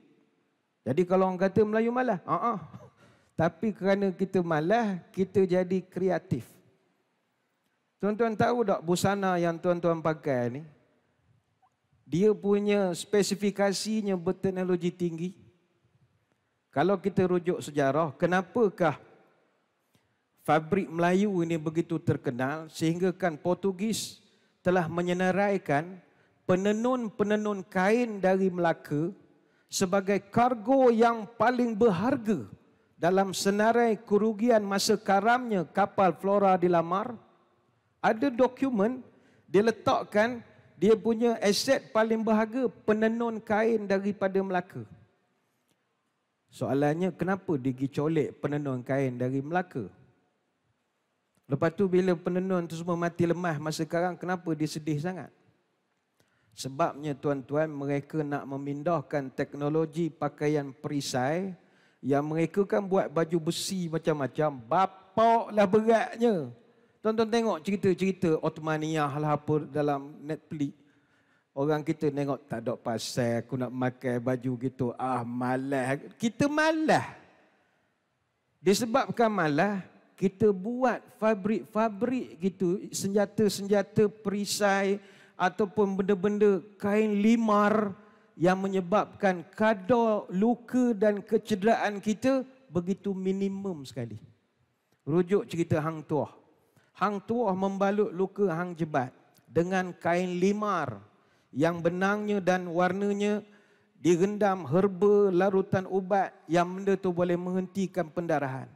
Jadi kalau orang kata Melayu malas, uh-uh. Tapi kerana kita malas, kita jadi kreatif. Tuan-tuan tahu tak busana yang tuan-tuan pakai ni? Dia punya spesifikasinya berteknologi tinggi. Kalau kita rujuk sejarah, kenapakah fabrik Melayu ini begitu terkenal sehingga kan Portugis telah menyenaraikan penenun-penenun kain dari Melaka sebagai kargo yang paling berharga dalam senarai kerugian masa karamnya kapal Flora di dilamar ada dokumen dia letakkan dia punya aset paling berharga penenun kain daripada Melaka soalannya kenapa digicolek penenun kain dari Melaka Lepas tu bila penenun tu semua mati lemah masa sekarang, kenapa dia sedih sangat? Sebabnya tuan-tuan mereka nak memindahkan teknologi pakaian perisai yang mereka kan buat baju besi macam-macam, bapaklah beratnya. Tuan-tuan tengok cerita-cerita Ottomaniyah hal lah apa dalam Netflix. Orang kita tengok tak ada pasal aku nak pakai baju gitu. Ah malas. Kita malas. Disebabkan malas, kita buat fabrik-fabrik gitu senjata-senjata perisai ataupun benda-benda kain limar yang menyebabkan kadar luka dan kecederaan kita begitu minimum sekali. Rujuk cerita Hang Tuah. Hang Tuah membalut luka Hang Jebat dengan kain limar yang benangnya dan warnanya direndam herba larutan ubat yang benda tu boleh menghentikan pendarahan.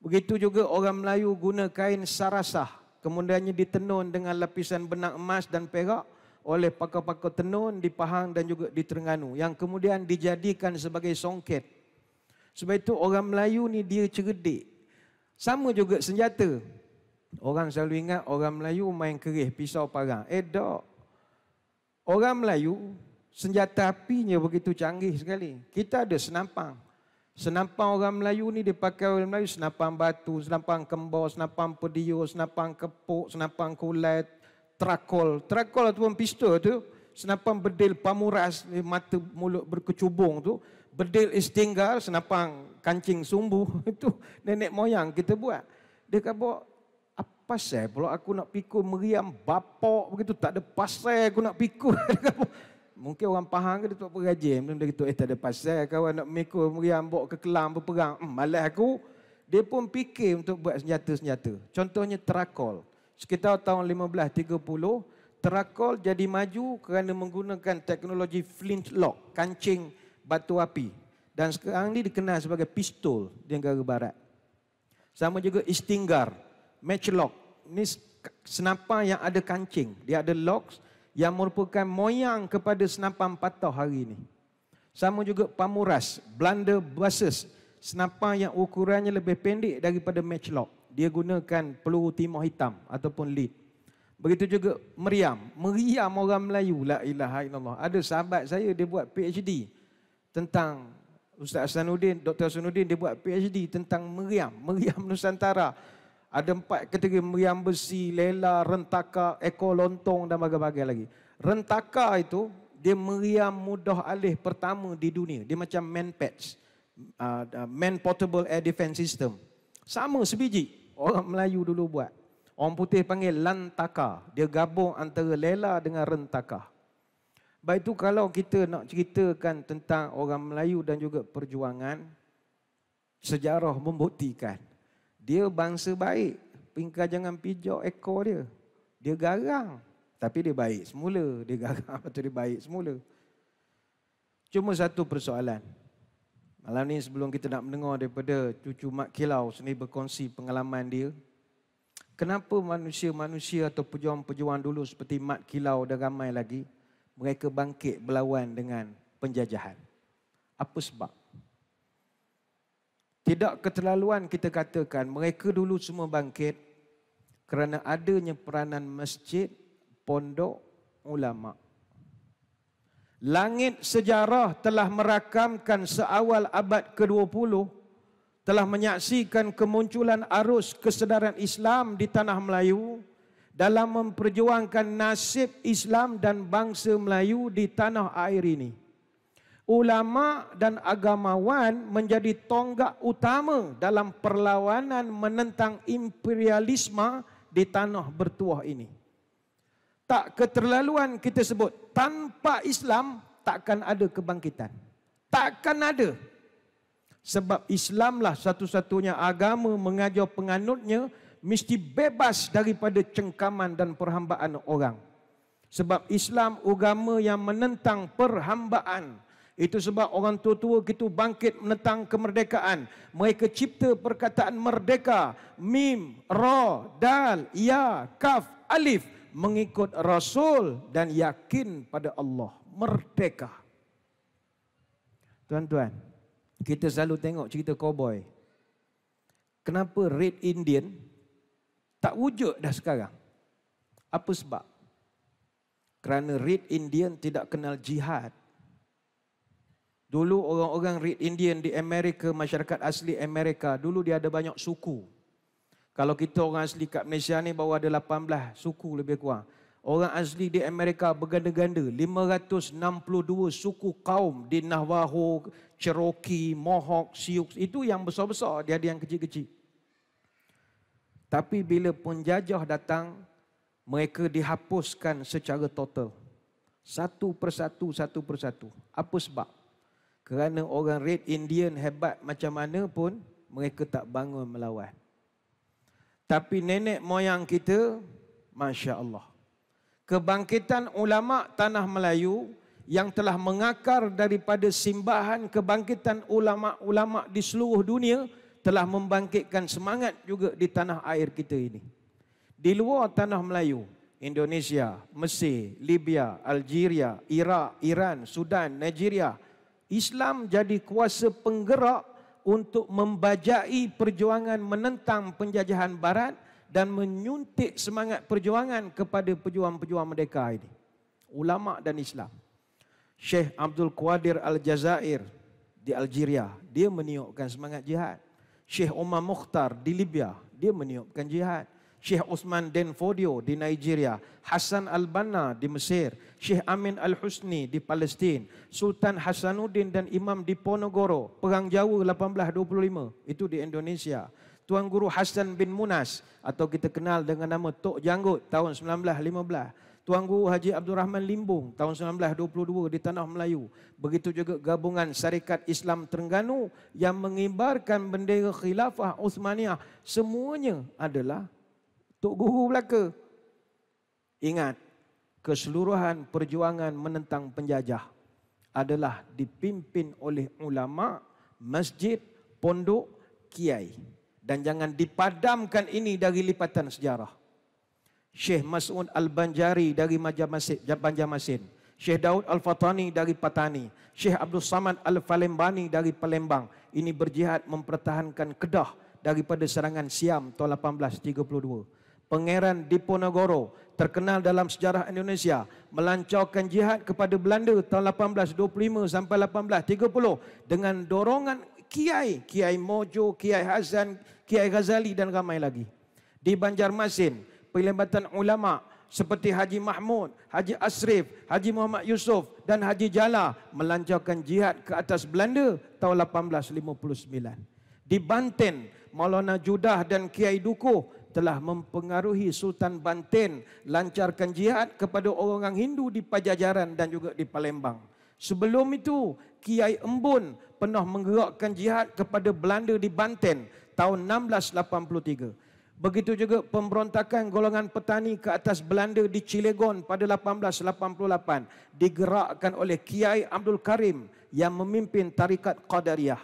Begitu juga orang Melayu guna kain sarasah. Kemudiannya ditenun dengan lapisan benang emas dan perak oleh pakar-pakar tenun di Pahang dan juga di Terengganu. Yang kemudian dijadikan sebagai songket. Sebab itu orang Melayu ni dia cerdik. Sama juga senjata. Orang selalu ingat orang Melayu main kerih pisau parang. Eh dok. Orang Melayu senjata apinya begitu canggih sekali. Kita ada senapang. Senapang orang Melayu ni dia pakai orang Melayu senapang batu, senapang kembar, senapang pedio, senapang kepuk, senapang kulat, trakol. Trakol ataupun lah pistol tu senapang bedil pamuras mata mulut berkecubung tu bedil istinggal senapang kancing sumbu itu nenek moyang kita buat dia kata apa saya pula aku nak pikul meriam bapak begitu tak ada pasal aku nak pikul Mungkin orang Pahang ke dia tak berajin. Mereka kata, eh tak ada pasal. Kawan nak mekul, meriam, bawa ke Kelang, berperang. Hmm, malas aku. Dia pun fikir untuk buat senjata-senjata. Contohnya terakol. Sekitar tahun 1530, terakol jadi maju kerana menggunakan teknologi flintlock, kancing batu api. Dan sekarang ini dikenal sebagai pistol di negara barat. Sama juga istinggar, matchlock. Ini senapan yang ada kancing. Dia ada locks yang merupakan moyang kepada senapan patah hari ini. Sama juga pamuras, blunder buses, senapan yang ukurannya lebih pendek daripada matchlock. Dia gunakan peluru timah hitam ataupun lead. Begitu juga meriam. Meriam orang Melayu. La ilaha illallah. Ada sahabat saya, dia buat PhD tentang Ustaz Hasanuddin, Dr. Hasanuddin, dia buat PhD tentang meriam. Meriam Nusantara. Ada empat kategori meriam besi, lela, rentaka, ekor lontong dan bagai-bagai lagi. Rentaka itu, dia meriam mudah alih pertama di dunia. Dia macam man patch, Uh, uh man portable air defense system. Sama sebiji. Orang Melayu dulu buat. Orang putih panggil lantaka. Dia gabung antara lela dengan rentaka. Baik itu kalau kita nak ceritakan tentang orang Melayu dan juga perjuangan, sejarah membuktikan dia bangsa baik. Pinggah jangan pijak ekor dia. Dia garang. Tapi dia baik semula. Dia garang atau dia baik semula. Cuma satu persoalan. Malam ni sebelum kita nak mendengar daripada cucu Mak Kilau sendiri berkongsi pengalaman dia. Kenapa manusia-manusia atau pejuang-pejuang dulu seperti Mak Kilau dan ramai lagi. Mereka bangkit berlawan dengan penjajahan. Apa sebab? Tidak keterlaluan kita katakan mereka dulu semua bangkit kerana adanya peranan masjid, pondok, ulama. Langit sejarah telah merakamkan seawal abad ke-20 telah menyaksikan kemunculan arus kesedaran Islam di tanah Melayu dalam memperjuangkan nasib Islam dan bangsa Melayu di tanah air ini ulama dan agamawan menjadi tonggak utama dalam perlawanan menentang imperialisme di tanah bertuah ini. Tak keterlaluan kita sebut tanpa Islam takkan ada kebangkitan. Takkan ada. Sebab Islamlah satu-satunya agama mengajar penganutnya mesti bebas daripada cengkaman dan perhambaan orang. Sebab Islam agama yang menentang perhambaan. Itu sebab orang tua-tua kita bangkit menentang kemerdekaan. Mereka cipta perkataan merdeka. Mim, ra, dal, ya, kaf, alif. Mengikut Rasul dan yakin pada Allah. Merdeka. Tuan-tuan, kita selalu tengok cerita cowboy. Kenapa Red Indian tak wujud dah sekarang? Apa sebab? Kerana Red Indian tidak kenal jihad. Dulu orang-orang Red Indian di Amerika, masyarakat asli Amerika, dulu dia ada banyak suku. Kalau kita orang asli kat Malaysia ni bawa ada 18 suku lebih kurang. Orang asli di Amerika berganda-ganda. 562 suku kaum di Navajo, Cherokee, Mohawk, Sioux. Itu yang besar-besar. Dia ada yang kecil-kecil. Tapi bila penjajah datang, mereka dihapuskan secara total. Satu persatu, satu persatu. Apa sebab? Kerana orang Red Indian hebat macam mana pun, mereka tak bangun melawan. Tapi nenek moyang kita, Masya Allah. Kebangkitan ulama tanah Melayu yang telah mengakar daripada simbahan kebangkitan ulama-ulama di seluruh dunia telah membangkitkan semangat juga di tanah air kita ini. Di luar tanah Melayu, Indonesia, Mesir, Libya, Algeria, Iraq, Iran, Sudan, Nigeria, Nigeria, Islam jadi kuasa penggerak untuk membajai perjuangan menentang penjajahan barat dan menyuntik semangat perjuangan kepada pejuang-pejuang merdeka ini. Ulama dan Islam. Syekh Abdul Qadir Al-Jazair di Algeria, dia meniupkan semangat jihad. Syekh Omar Mukhtar di Libya, dia meniupkan jihad. Syekh Osman Denfodio di Nigeria, Hassan Al-Banna di Mesir, Syekh Amin Al-Husni di Palestin, Sultan Hasanuddin dan Imam di Ponegoro, Perang Jawa 1825, itu di Indonesia. Tuan Guru Hasan bin Munas atau kita kenal dengan nama Tok Janggut tahun 1915. Tuan Guru Haji Abdul Rahman Limbung tahun 1922 di Tanah Melayu. Begitu juga gabungan Syarikat Islam Terengganu yang mengibarkan bendera khilafah Uthmaniyah. Semuanya adalah Tok Guru Belaka. Ingat, keseluruhan perjuangan menentang penjajah adalah dipimpin oleh ulama, masjid, pondok, kiai. Dan jangan dipadamkan ini dari lipatan sejarah. Syekh Mas'ud Al-Banjari dari Majamasin, Banjarmasin. Syekh Daud Al-Fatani dari Patani. Syekh Abdul Samad Al-Falembani dari Palembang. Ini berjihad mempertahankan Kedah daripada serangan Siam tahun 1832. Pangeran Diponegoro terkenal dalam sejarah Indonesia melancarkan jihad kepada Belanda tahun 1825 sampai 1830 dengan dorongan Kiai, Kiai Mojo, Kiai Hasan, Kiai Ghazali dan ramai lagi. Di Banjarmasin, pelibatan ulama seperti Haji Mahmud, Haji Asrif, Haji Muhammad Yusof dan Haji Jala melancarkan jihad ke atas Belanda tahun 1859. Di Banten, Maulana Judah dan Kiai Dukuh telah mempengaruhi Sultan Banten lancarkan jihad kepada orang-orang Hindu di Pajajaran dan juga di Palembang. Sebelum itu, Kiai Embun pernah menggerakkan jihad kepada Belanda di Banten tahun 1683. Begitu juga pemberontakan golongan petani ke atas Belanda di Cilegon pada 1888 digerakkan oleh Kiai Abdul Karim yang memimpin tarikat Qadariyah.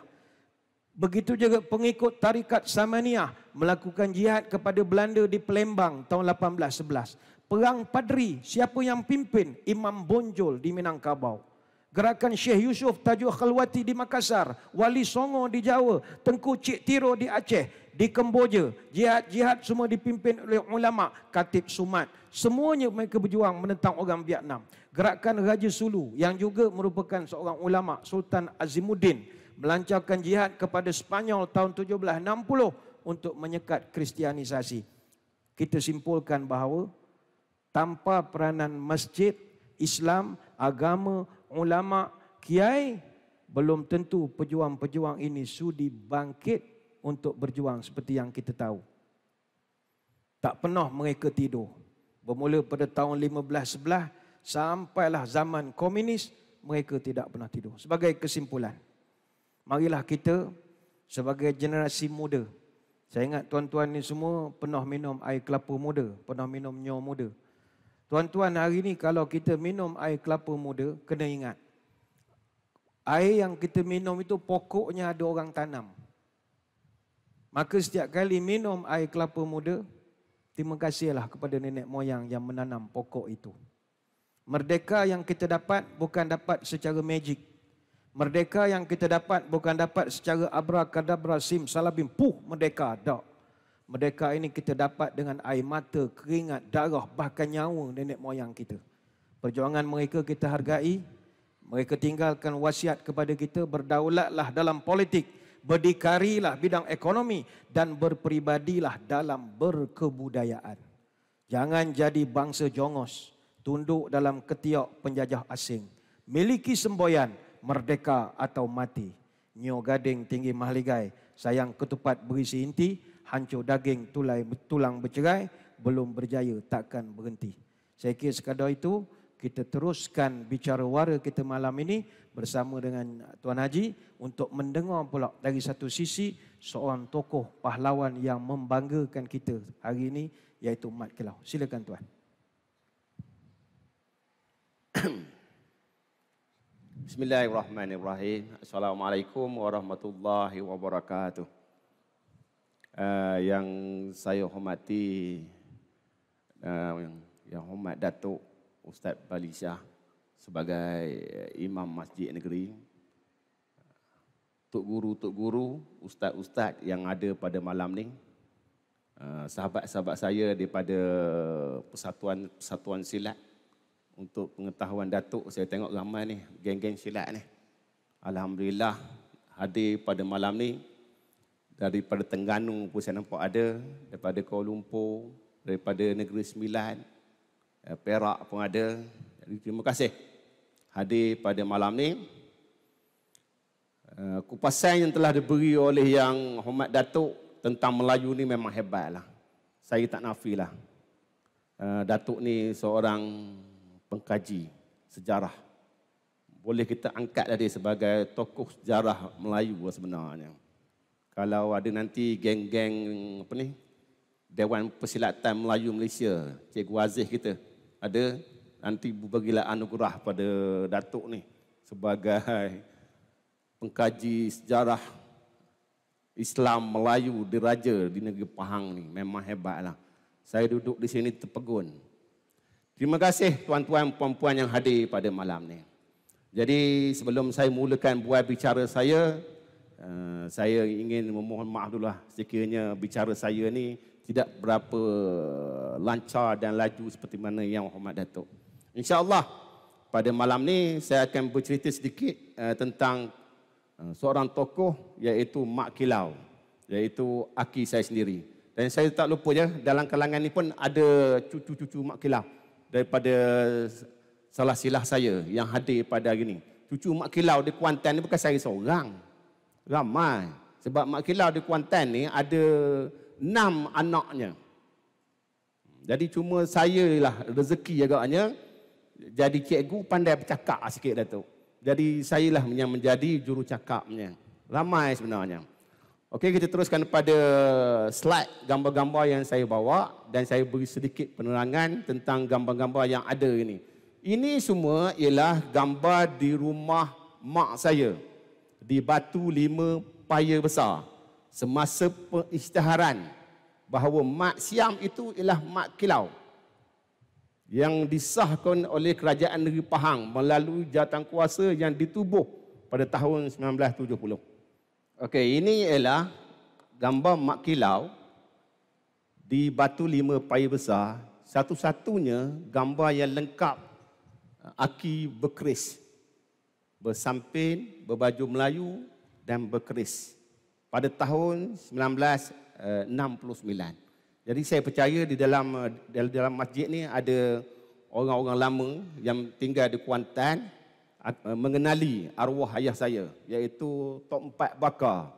Begitu juga pengikut tarikat Samaniah melakukan jihad kepada Belanda di Palembang tahun 1811. Perang Padri, siapa yang pimpin? Imam Bonjol di Minangkabau. Gerakan Syekh Yusuf tajuk Khalwati di Makassar, Wali Songo di Jawa, Tengku Cik Tiro di Aceh, di Kemboja, jihad-jihad semua dipimpin oleh ulama Katib Sumat. Semuanya mereka berjuang menentang orang Vietnam. Gerakan Raja Sulu yang juga merupakan seorang ulama Sultan Azimuddin melancarkan jihad kepada Spanyol tahun 1760 untuk menyekat kristianisasi. Kita simpulkan bahawa tanpa peranan masjid, Islam, agama, ulama, kiai, belum tentu pejuang-pejuang ini sudi bangkit untuk berjuang seperti yang kita tahu. Tak pernah mereka tidur. Bermula pada tahun 1511 sampailah zaman komunis, mereka tidak pernah tidur. Sebagai kesimpulan, marilah kita sebagai generasi muda. Saya ingat tuan-tuan ni semua pernah minum air kelapa muda, pernah minum nyawa muda. Tuan-tuan hari ini kalau kita minum air kelapa muda, kena ingat. Air yang kita minum itu pokoknya ada orang tanam. Maka setiap kali minum air kelapa muda, terima kasihlah kepada nenek moyang yang menanam pokok itu. Merdeka yang kita dapat bukan dapat secara magic. Merdeka yang kita dapat bukan dapat secara abra abrakadabra sim salabim puh merdeka tak. Merdeka ini kita dapat dengan air mata, keringat, darah bahkan nyawa nenek moyang kita. Perjuangan mereka kita hargai. Mereka tinggalkan wasiat kepada kita berdaulatlah dalam politik, berdikarilah bidang ekonomi dan berperibadilah dalam berkebudayaan. Jangan jadi bangsa jongos, tunduk dalam ketiak penjajah asing. Miliki semboyan, merdeka atau mati. Nyo gading tinggi mahligai, sayang ketupat berisi inti, hancur daging tulai tulang bercerai, belum berjaya takkan berhenti. Saya kira sekadar itu, kita teruskan bicara wara kita malam ini bersama dengan Tuan Haji untuk mendengar pula dari satu sisi seorang tokoh pahlawan yang membanggakan kita hari ini iaitu Mat Kelau. Silakan Tuan. Bismillahirrahmanirrahim. Assalamualaikum warahmatullahi wabarakatuh. Uh, yang saya hormati uh, yang, yang hormat Datuk Ustaz Balisyah sebagai uh, Imam Masjid Negeri. Tok guru-tok guru, ustaz-ustaz yang ada pada malam ni. Uh, sahabat-sahabat saya daripada persatuan persatuan silat untuk pengetahuan Datuk saya tengok ramai ni geng-geng silat ni. Alhamdulillah hadir pada malam ni daripada Tengganu pun saya nampak ada daripada Kuala Lumpur, daripada Negeri Sembilan, eh, Perak pun ada. Jadi terima kasih hadir pada malam ni. Eh, kupasan yang telah diberi oleh yang hormat Datuk tentang Melayu ni memang hebatlah. Saya tak nafilah. Eh, Datuk ni seorang pengkaji sejarah. Boleh kita angkat dia sebagai tokoh sejarah Melayu sebenarnya. Kalau ada nanti geng-geng apa ni? Dewan Persilatan Melayu Malaysia, Cikgu Aziz kita ada nanti bagilah anugerah pada datuk ni sebagai pengkaji sejarah Islam Melayu diraja di negeri Pahang ni memang hebatlah. Saya duduk di sini terpegun. Terima kasih tuan-tuan puan-puan yang hadir pada malam ni. Jadi sebelum saya mulakan buat bicara saya, uh, saya ingin memohon maaf dulu lah sekiranya bicara saya ni tidak berapa lancar dan laju seperti mana yang Muhammad Datuk. Insya Allah pada malam ni saya akan bercerita sedikit uh, tentang uh, seorang tokoh iaitu Mak Kilau, iaitu Aki saya sendiri. Dan saya tak lupa ya, dalam kalangan ni pun ada cucu-cucu Mak Kilau daripada salah silah saya yang hadir pada hari ini. Cucu Mak Kilau di Kuantan ni bukan saya seorang. Ramai. Sebab Mak Kilau di Kuantan ni ada enam anaknya. Jadi cuma saya lah rezeki agaknya. Jadi cikgu pandai bercakap lah sikit Datuk. Jadi saya lah yang menjadi jurucakapnya. Ramai sebenarnya. Okey, kita teruskan pada slide gambar-gambar yang saya bawa dan saya beri sedikit penerangan tentang gambar-gambar yang ada ini. Ini semua ialah gambar di rumah mak saya di Batu Lima Paya Besar semasa peristiharan bahawa mak siam itu ialah mak kilau yang disahkan oleh kerajaan negeri Pahang melalui jawatankuasa yang ditubuh pada tahun 1970. Okey, ini ialah gambar Mak Kilau di Batu Lima Paya Besar. Satu-satunya gambar yang lengkap uh, Aki berkeris. Bersamping, berbaju Melayu dan berkeris. Pada tahun 1969. Uh, Jadi saya percaya di dalam uh, di dalam masjid ni ada orang-orang lama yang tinggal di Kuantan Eh, mengenali arwah ayah saya iaitu Tok Empat Bakar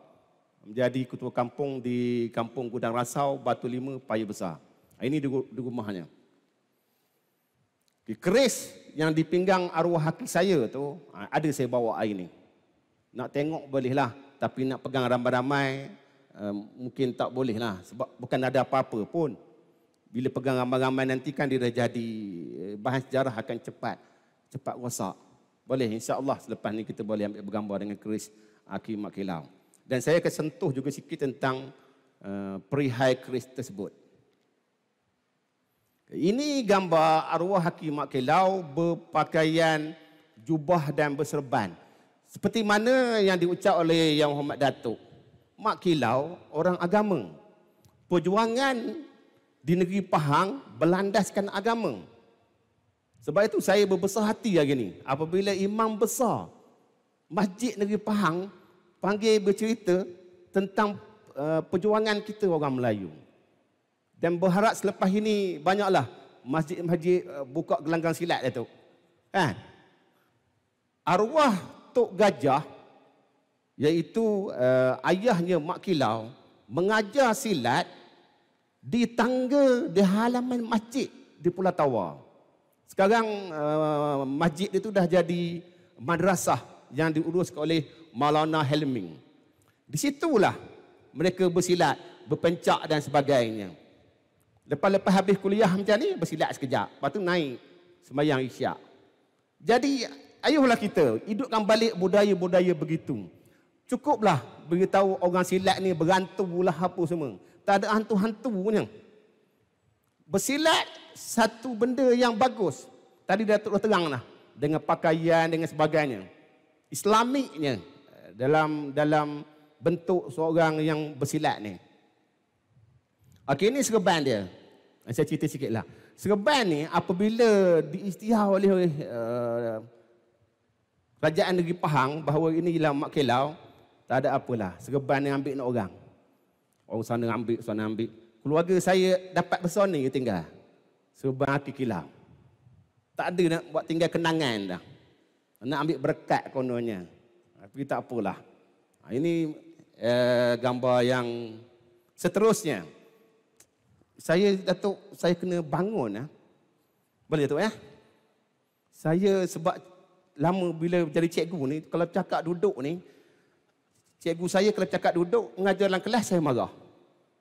menjadi ketua kampung di Kampung Gudang Rasau, Batu Lima, Paya Besar. Ah, ini di rumahnya. Di keris yang dipinggang arwah haki saya tu ah, ada saya bawa air ni. Nak tengok bolehlah tapi nak pegang ramai-ramai eh, mungkin tak bolehlah sebab bukan ada apa-apa pun. Bila pegang ramai-ramai nanti kan dia dah jadi eh, bahan sejarah akan cepat cepat rosak. Boleh insya-Allah selepas ni kita boleh ambil bergambar dengan keris Akimak Kilau. Dan saya akan sentuh juga sikit tentang uh, eh, perihai keris tersebut. Ini gambar arwah Hakim Kilau berpakaian jubah dan berserban. Seperti mana yang diucap oleh Yang Hormat Datuk. Mak Kilau orang agama. Perjuangan di negeri Pahang berlandaskan agama. Sebab itu saya berbesar hati hari ini. Apabila imam besar masjid negeri Pahang panggil bercerita tentang uh, perjuangan kita orang Melayu. Dan berharap selepas ini banyaklah masjid-masjid uh, buka gelanggang silat itu. Lah kan? Arwah Tok Gajah iaitu uh, ayahnya Mak Kilau mengajar silat di tangga di halaman masjid di Pulau Tawar. Sekarang uh, masjid itu dah jadi madrasah yang diurus oleh Maulana Helming. Di situlah mereka bersilat, berpencak dan sebagainya. Lepas-lepas habis kuliah macam ni, bersilat sekejap. Lepas tu naik semayang isyak. Jadi, ayuhlah kita hidupkan balik budaya-budaya begitu. Cukuplah beritahu orang silat ni berantulah apa semua. Tak ada hantu-hantu punya. Bersilat satu benda yang bagus. Tadi Datuk dah terang lah. Dengan pakaian, dengan sebagainya. Islamiknya eh, dalam dalam bentuk seorang yang bersilat ni. Okey, ini serban dia. Eh, saya cerita sikit lah. Serban ni apabila diistihar oleh uh, Kerajaan Negeri Pahang bahawa ini ialah mak kilau, tak ada apalah. Serban ni ambil nak orang. Orang sana ambil, sana ambil. Keluarga saya dapat besar ni tinggal. Sebab api kilang. Tak ada nak buat tinggal kenangan dah. Nak ambil berkat kononnya. Tapi tak apalah. Ha, ini eh, gambar yang seterusnya. Saya, Datuk, saya kena bangun. Eh. Boleh, Datuk, ya? Eh? Saya sebab lama bila jadi cikgu ni, kalau cakap duduk ni, cikgu saya kalau cakap duduk, mengajar dalam kelas, saya marah.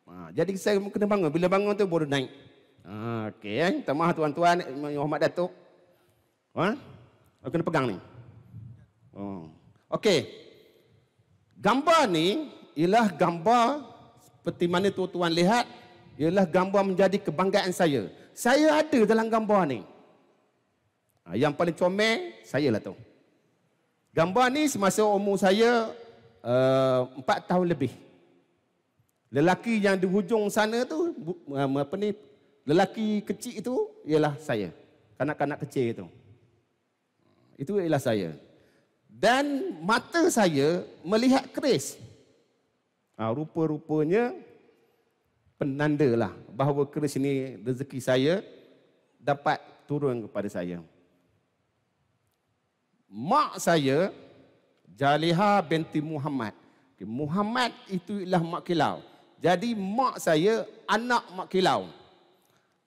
Ha, jadi saya kena bangun. Bila bangun tu, baru naik. Ah, okey, eh? Temah tuan-tuan, Muhammad Datuk. Ha? Aku kena pegang ni. Oh. Okey. Gambar ni ialah gambar seperti mana tuan-tuan lihat, ialah gambar menjadi kebanggaan saya. Saya ada dalam gambar ni. Ah, yang paling comel, saya lah tu. Gambar ni semasa umur saya uh, tahun lebih. Lelaki yang di hujung sana tu eh, apa ni lelaki kecil itu ialah saya. Kanak-kanak kecil itu. Itu ialah saya. Dan mata saya melihat keris. Ha, rupa-rupanya penanda lah bahawa keris ini rezeki saya dapat turun kepada saya. Mak saya, Jaliha binti Muhammad. Muhammad itu ialah mak kilau. Jadi mak saya anak mak kilau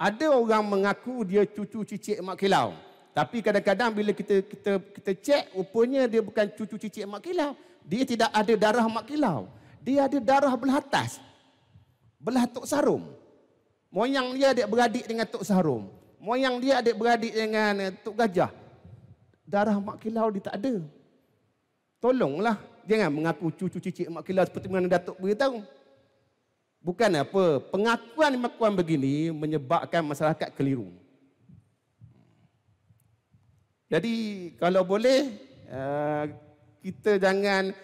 ada orang mengaku dia cucu cicit Mak Kilau. Tapi kadang-kadang bila kita kita kita cek rupanya dia bukan cucu cicit Mak Kilau. Dia tidak ada darah Mak Kilau. Dia ada darah belah atas. Belah Tok Sarum. Moyang dia adik beradik dengan Tok Sarum. Moyang dia adik beradik dengan eh, Tok Gajah. Darah Mak Kilau dia tak ada. Tolonglah jangan mengaku cucu cicit Mak Kilau seperti mana Datuk beritahu. Bukan apa, pengakuan makuan begini menyebabkan masyarakat keliru. Jadi kalau boleh eh, kita jangan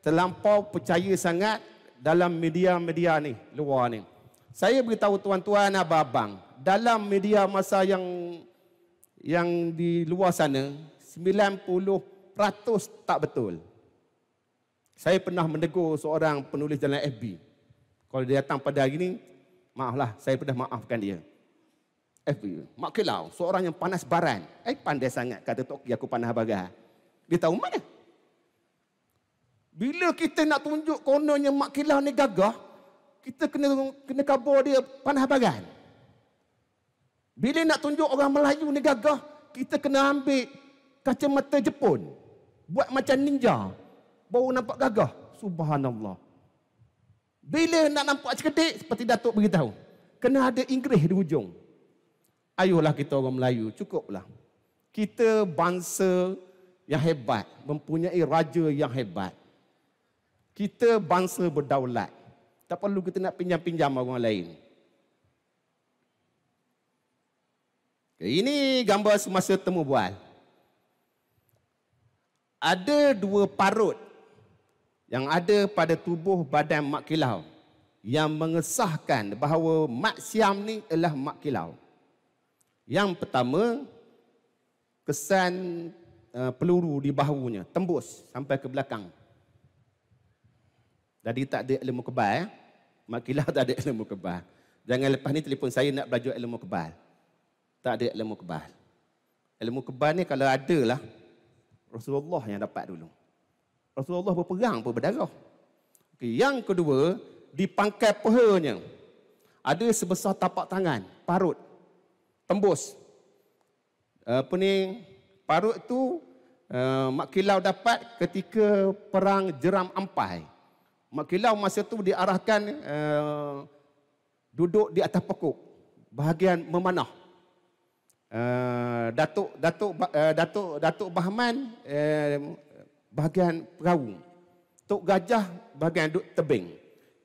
terlampau percaya sangat dalam media-media ni, luar ni. Saya beritahu tuan-tuan abang-abang, dalam media masa yang yang di luar sana 90% tak betul. Saya pernah menegur seorang penulis dalam FB. Kalau dia datang pada hari ini, maaflah, saya sudah maafkan dia. Eh, Mak Kelau, seorang yang panas baran. Eh, pandai sangat, kata Tok aku panas bagah. Dia tahu mana? Bila kita nak tunjuk kononnya Mak Kelau ni gagah, kita kena kena kabur dia panah bagan. Bila nak tunjuk orang Melayu ni gagah, kita kena ambil kacamata Jepun. Buat macam ninja. Baru nampak gagah. Subhanallah. Bila nak nampak cekedik seperti Datuk beritahu. Kena ada Inggris di hujung. Ayuhlah kita orang Melayu, cukuplah. Kita bangsa yang hebat, mempunyai raja yang hebat. Kita bangsa berdaulat. Tak perlu kita nak pinjam-pinjam orang lain. Ini gambar semasa temu bual. Ada dua parut yang ada pada tubuh badan mak kilau yang mengesahkan bahawa mak siam ni ialah mak kilau. Yang pertama kesan eh, peluru di bahunya tembus sampai ke belakang. Jadi tak ada ilmu kebal. Eh? Mak kilau tak ada ilmu kebal. Jangan lepas ni telefon saya nak belajar ilmu kebal. Tak ada ilmu kebal. Ilmu kebal ni kalau ada lah Rasulullah yang dapat dulu. Rasulullah berperang pun berdarah. Okay. Yang kedua, di pangkai pehanya, ada sebesar tapak tangan, parut, tembus. Apa ni, parut tu, uh, Mak Kilau dapat ketika perang jeram ampai. Mak Kilau masa tu diarahkan eh, duduk di atas pokok, bahagian memanah. Uh, Datuk Datuk uh, Datuk Datuk Bahman uh, bahagian perahu. Tok Gajah bahagian duduk tebing.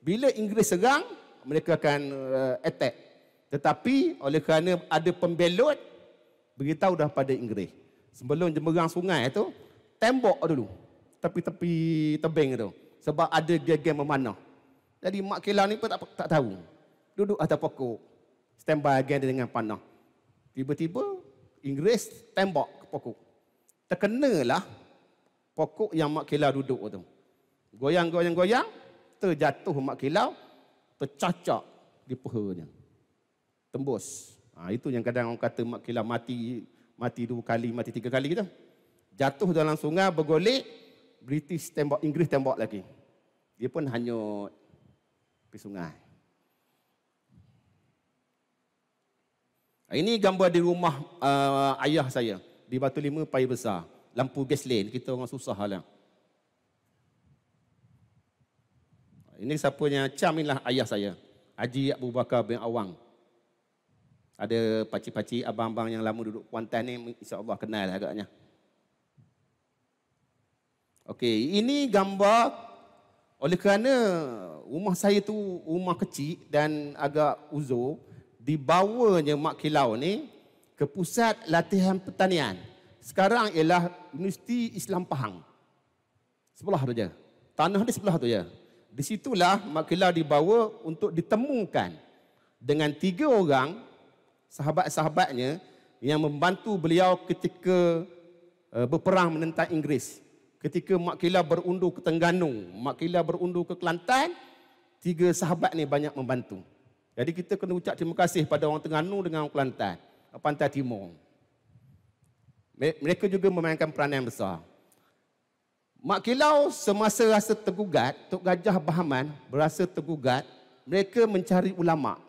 Bila Inggeris serang, mereka akan uh, attack. Tetapi oleh kerana ada pembelot, beritahu dah pada Inggeris. Sebelum jemerang sungai itu tembok dulu. Tepi-tepi tebing itu. Sebab ada geng-geng memanah. Jadi Mak Kilang ni pun tak, tak tahu. Duduk atas pokok. Standby geng dia dengan panah. Tiba-tiba, Inggeris tembok ke pokok. Terkenalah pokok yang Mak Kilau duduk tu. Goyang, goyang, goyang. Terjatuh Mak Kilau. Tercacak di pehernya. Tembus. Ha, itu yang kadang orang kata Mak Kilau mati. Mati dua kali, mati tiga kali tu. Jatuh dalam sungai, bergolik. British tembak, Inggeris tembak lagi. Dia pun hanyut ke sungai. Ha, ini gambar di rumah uh, ayah saya. Di Batu Lima, Pai Besar lampu gas lain. Kita orang susah lah. Ini siapa yang cam inilah ayah saya. Haji Abu Bakar bin Awang. Ada paci-paci abang-abang yang lama duduk Kuantan ni, insyaAllah kenal lah agaknya. Okey, ini gambar oleh kerana rumah saya tu rumah kecil dan agak uzur, dibawanya Mak Kilau ni ke pusat latihan pertanian sekarang ialah Universiti Islam Pahang. Sebelah tu je. Tanah dia sebelah tu je. Di situlah makilah dibawa untuk ditemukan dengan tiga orang sahabat-sahabatnya yang membantu beliau ketika eh, berperang menentang Inggeris. Ketika Mak berundur ke Tengganu, Mak berundur ke Kelantan, tiga sahabat ni banyak membantu. Jadi kita kena ucap terima kasih pada orang Tengganu dengan orang Kelantan, eh, Pantai Timur. Mereka juga memainkan peranan yang besar. Mak Kilau semasa rasa tergugat, Tok Gajah Bahaman berasa tergugat, mereka mencari ulama.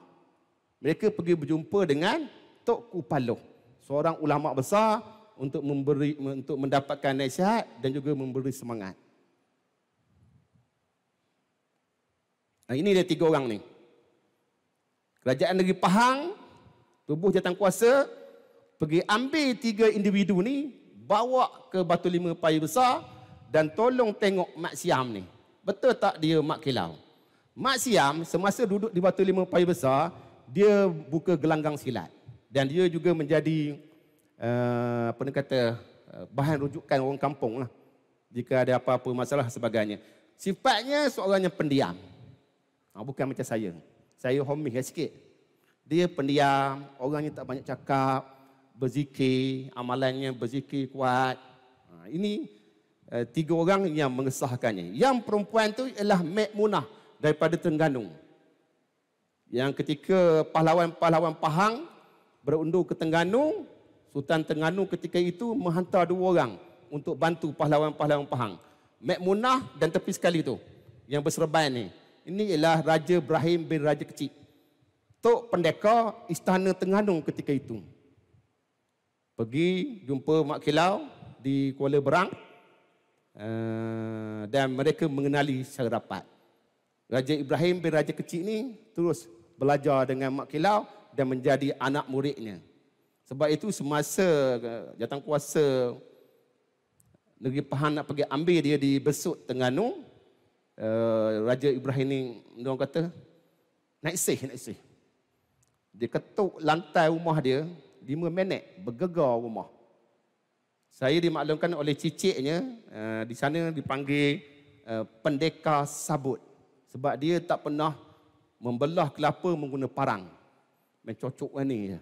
Mereka pergi berjumpa dengan Tok Kupaloh, seorang ulama besar untuk memberi untuk mendapatkan nasihat dan juga memberi semangat. Nah, ini dia tiga orang ni. Kerajaan negeri Pahang, tubuh jatang kuasa, pergi ambil tiga individu ni bawa ke batu lima payu besar dan tolong tengok Mak Siam ni betul tak dia Mak Kilau Mak Siam semasa duduk di batu lima payu besar dia buka gelanggang silat dan dia juga menjadi uh, apa ni kata uh, bahan rujukan orang kampung lah jika ada apa-apa masalah sebagainya sifatnya seorang yang pendiam ha, bukan macam saya saya homie sikit dia pendiam orangnya tak banyak cakap berzikir, amalannya berzikir kuat. Ha, ini eh, tiga orang yang mengesahkannya. Yang perempuan tu ialah Munah daripada Terengganu. Yang ketika pahlawan-pahlawan Pahang berundur ke Terengganu, Sultan Terengganu ketika itu menghantar dua orang untuk bantu pahlawan-pahlawan Pahang. Munah dan tepi sekali tu yang berserban ni. Ini ialah Raja Ibrahim bin Raja Kecil. Tok pendekar istana Terengganu ketika itu pergi jumpa Mak Kilau di Kuala Berang uh, dan mereka mengenali secara rapat. Raja Ibrahim bin Raja Kecil ni terus belajar dengan Mak Kilau dan menjadi anak muridnya. Sebab itu semasa datang eh, kuasa negeri Pahang nak pergi ambil dia di Besut Tengganu, uh, eh, Raja Ibrahim ni orang kata naik sih naik sih. Dia ketuk lantai rumah dia, lima minit bergegar rumah. Saya dimaklumkan oleh ciciknya, uh, eh, di sana dipanggil uh, pendekar sabut. Sebab dia tak pernah membelah kelapa menggunakan parang. Mencocok lah ni. Ha,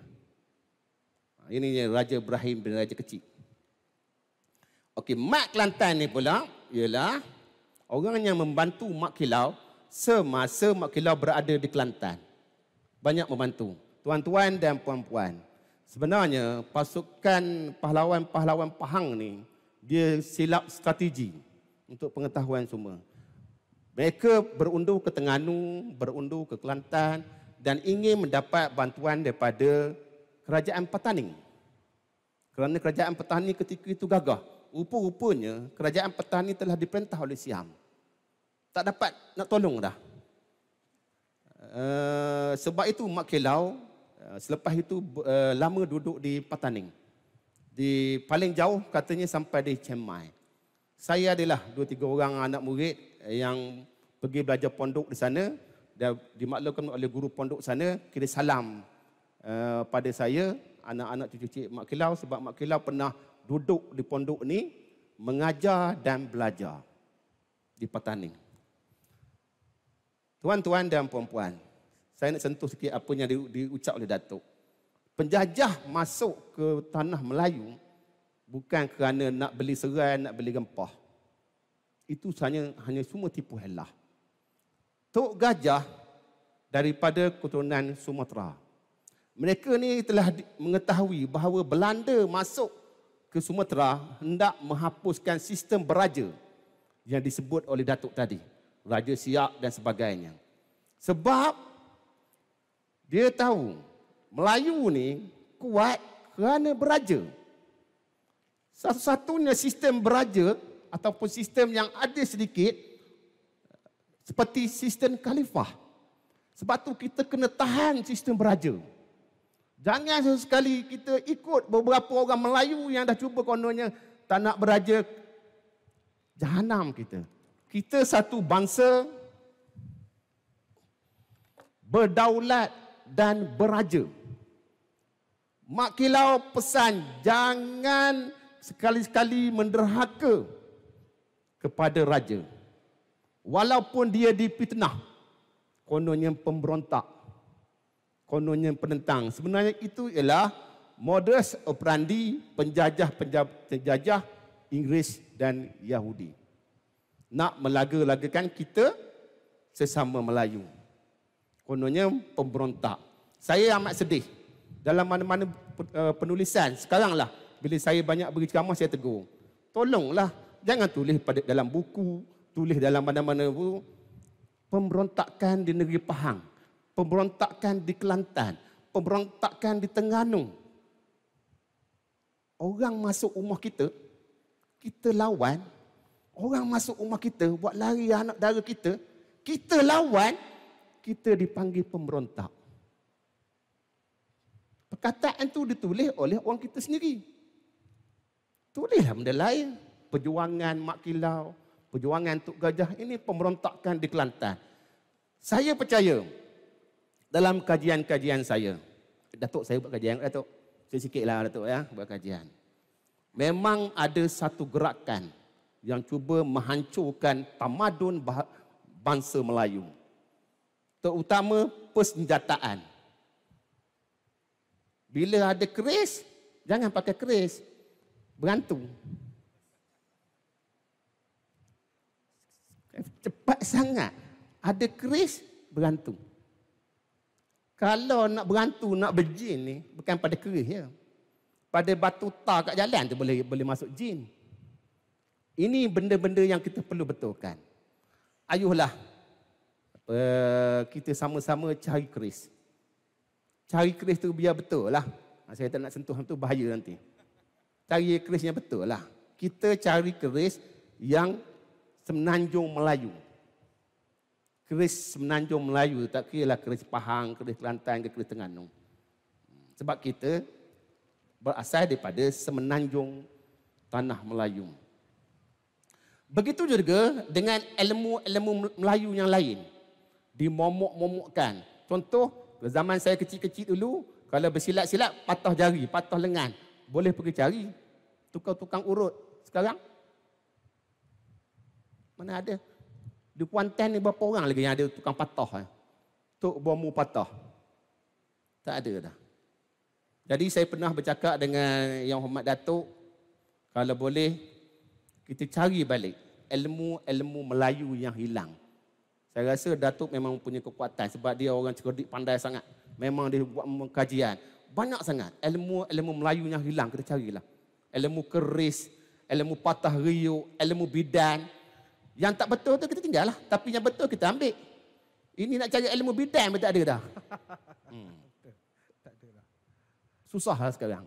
ini Raja Ibrahim bin Raja Kecil. Okey, Mak Kelantan ni pula ialah orang yang membantu Mak Kilau semasa Mak Kilau berada di Kelantan. Banyak membantu. Tuan-tuan dan puan-puan. Sebenarnya pasukan pahlawan-pahlawan Pahang ni dia silap strategi untuk pengetahuan semua. Mereka berundur ke Terengganu, berundur ke Kelantan dan ingin mendapat bantuan daripada kerajaan petani. Kerana kerajaan petani ketika itu gagah. Rupa-rupanya kerajaan petani telah diperintah oleh Siam. Tak dapat nak tolong dah. Uh, sebab itu Mak Kelau Eh, selepas itu eh, lama duduk di Pataning. Di paling jauh katanya sampai di Chiang Mai. Saya adalah dua tiga orang anak murid yang pergi belajar pondok di sana dan dimaklumkan oleh guru pondok sana kira salam uh, pada saya anak-anak cucu cik Mak Kilau sebab Mak Kilau pernah duduk di pondok ni mengajar dan belajar di Pataning. Tuan-tuan dan puan-puan, saya nak sentuh sikit apa yang diucap di oleh Datuk. Penjajah masuk ke tanah Melayu bukan kerana nak beli serai, nak beli rempah. Itu hanya, hanya semua tipu helah. Tok Gajah daripada keturunan Sumatera. Mereka ni telah mengetahui bahawa Belanda masuk ke Sumatera hendak menghapuskan sistem beraja yang disebut oleh Datuk tadi. Raja siap dan sebagainya. Sebab dia tahu Melayu ni kuat kerana beraja. Satu-satunya sistem beraja ataupun sistem yang ada sedikit seperti sistem khalifah. Sebab tu kita kena tahan sistem beraja. Jangan sesekali kita ikut beberapa orang Melayu yang dah cuba kononnya tak nak beraja. Jahanam kita. Kita satu bangsa berdaulat dan beraja. Mak Kilau pesan jangan sekali-sekali menderhaka kepada raja. Walaupun dia dipitnah kononnya pemberontak, kononnya penentang. Sebenarnya itu ialah modus operandi penjajah-penjajah Inggeris dan Yahudi. Nak melaga-lagakan kita sesama Melayu kononnya pemberontak. Saya amat sedih. Dalam mana-mana eh, penulisan, sekaranglah bila saya banyak beri ceramah, saya tegur. Tolonglah, jangan tulis pada dalam buku, tulis dalam mana-mana buku. Pemberontakan di negeri Pahang, pemberontakan di Kelantan, pemberontakan di Tengganu. Orang masuk rumah kita, kita lawan. Orang masuk rumah kita, buat lari anak darah kita, kita lawan kita dipanggil pemberontak. Perkataan itu ditulis oleh orang kita sendiri. Tulislah benda lain. Perjuangan Mak Kilau, perjuangan Tok Gajah ini pemberontakan di Kelantan. Saya percaya dalam kajian-kajian saya. Datuk saya buat kajian, Datuk. Sikit-sikitlah Datuk ya, buat kajian. Memang ada satu gerakan yang cuba menghancurkan tamadun bangsa Melayu terutama persenjataan. Bila ada keris, jangan pakai keris. Bergantung. Cepat sangat. Ada keris, bergantung. Kalau nak bergantung, nak berjin ni, bukan pada keris ya. Pada batu tar kat jalan tu boleh boleh masuk jin. Ini benda-benda yang kita perlu betulkan. Ayuhlah, Eh, kita sama-sama cari keris. Cari keris tu biar betul lah. Ha, saya tak nak sentuh tu bahaya nanti. Cari keris yang betul lah. Kita cari keris yang semenanjung Melayu. Keris semenanjung Melayu. Tak kira lah keris Pahang, keris Kelantan, ke keris Tengganu. Sebab kita berasal daripada semenanjung tanah Melayu. Begitu juga dengan ilmu-ilmu Melayu yang lain dimomok-momokkan. Contoh, zaman saya kecil-kecil dulu, kalau bersilap-silap, patah jari, patah lengan. Boleh pergi cari. Tukang-tukang urut. Sekarang? Mana ada? Di Kuantan ni berapa orang lagi yang ada tukang patah? Eh? Tuk bomu patah. Tak ada dah. Jadi saya pernah bercakap dengan Yang Hormat Datuk, kalau boleh, kita cari balik ilmu-ilmu Melayu yang hilang. Saya rasa Datuk memang punya kekuatan sebab dia orang cerdik pandai sangat. Memang dia buat kajian. Banyak sangat ilmu-ilmu Melayu yang hilang kita carilah. Ilmu keris, ilmu patah riu, ilmu bidan. Yang tak betul tu kita tinggal lah. Tapi yang betul kita ambil. Ini nak cari ilmu bidan pun tak ada dah. Hmm. Susah lah sekarang.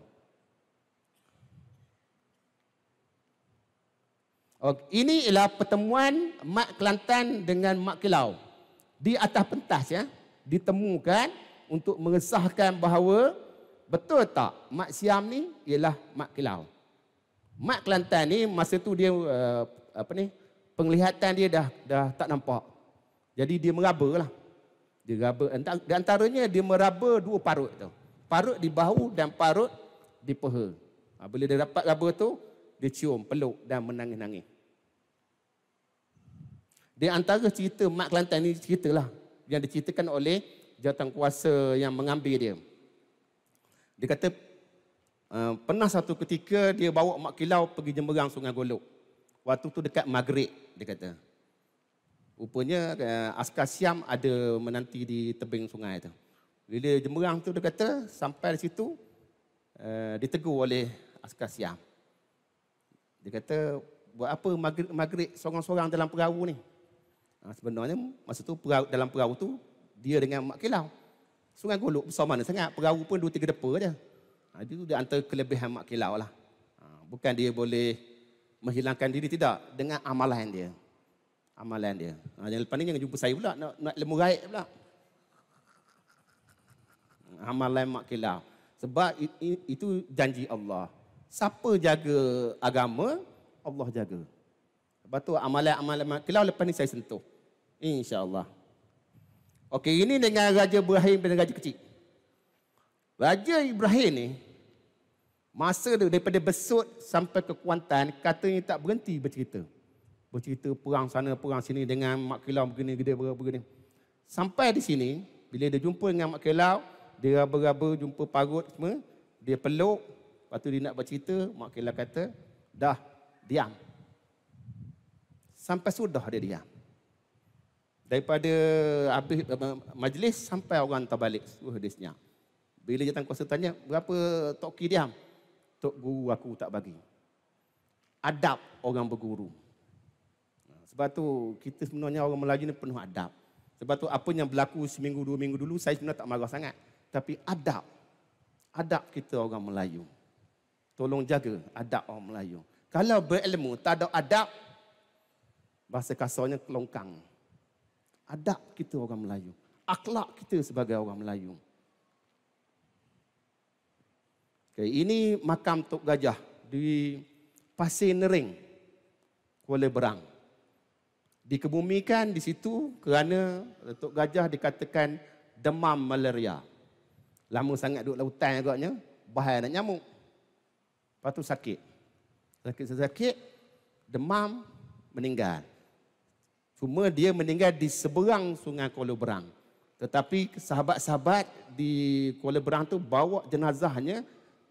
Ini ialah pertemuan Mak Kelantan dengan Mak Kilau. Di atas pentas ya, ditemukan untuk mengesahkan bahawa betul tak Mak Siam ni ialah Mak Kilau. Mak Kelantan ni masa tu dia eh, apa ni, penglihatan dia dah dah tak nampak. Jadi dia meraba lah. Dia meraba, di antaranya dia meraba dua parut tu. Parut di bahu dan parut di peha. Ha, bila dia dapat raba tu, dia cium, peluk dan menangis-nangis. Di antara cerita Mak Kelantan ini ceritalah yang diceritakan oleh jawatan kuasa yang mengambil dia. Dia kata, eh, pernah satu ketika dia bawa Mak Kilau pergi jemberang Sungai Golok. Waktu tu dekat Maghrib, dia kata. Rupanya eh, askar Siam ada menanti di tebing sungai itu. Bila jemberang tu dia kata, sampai di situ, eh, ditegur oleh askar Siam. Dia kata, buat apa maghrib, maghrib seorang-seorang dalam perahu ni? Ha, sebenarnya masa tu perahu, dalam perahu tu, dia dengan Mak Kilau. Sungai Golok besar mana sangat, perahu pun dua tiga depa je. Ha, ah, itu dia antara kelebihan Mak Kilau lah. Ha, bukan dia boleh menghilangkan diri, tidak. Dengan amalan dia. Amalan dia. Ha, yang lepas ni jangan jumpa saya pula, nak, nak lemur raik pula. Amalan Mak Kilau. Sebab itu janji Allah. Siapa jaga agama, Allah jaga. Lepas tu amalan-amalan, kalau lepas ni saya sentuh. Insya Allah. Okey, ini dengan Raja Ibrahim dan Raja Kecil. Raja Ibrahim ni, masa dia daripada Besut sampai ke Kuantan, katanya tak berhenti bercerita. Bercerita perang sana, perang sini dengan Mak Kilau begini, gede, begini. Sampai di sini, bila dia jumpa dengan Mak Kilau, dia raba-raba jumpa parut semua, dia peluk, Lepas tu dia nak bercerita, Mak Kailah kata, dah, diam. Sampai sudah dia diam. Daripada habis eh, majlis sampai orang hantar balik. Oh, dia senyap. Bila jatuh kuasa tanya, berapa Tok Ki diam? Tok Guru aku tak bagi. Adab orang berguru. Ha, sebab tu kita sebenarnya orang Melayu ni penuh adab. Sebab tu apa yang berlaku seminggu dua minggu dulu, saya sebenarnya tak marah sangat. Tapi adab. Adab kita orang Melayu. Tolong jaga adab orang Melayu. Kalau berilmu, tak ada adab, bahasa kasarnya kelongkang. Adab kita orang Melayu. Akhlak kita sebagai orang Melayu. Okay, ini makam Tok Gajah di Pasir Nering, Kuala Berang. Dikebumikan di situ kerana Tok Gajah dikatakan demam malaria. Lama sangat duduk lautan agaknya, bahaya nak nyamuk. Lepas tu sakit. Sakit-sakit, demam, meninggal. Cuma dia meninggal di seberang sungai Kuala Berang. Tetapi sahabat-sahabat di Kuala Berang tu bawa jenazahnya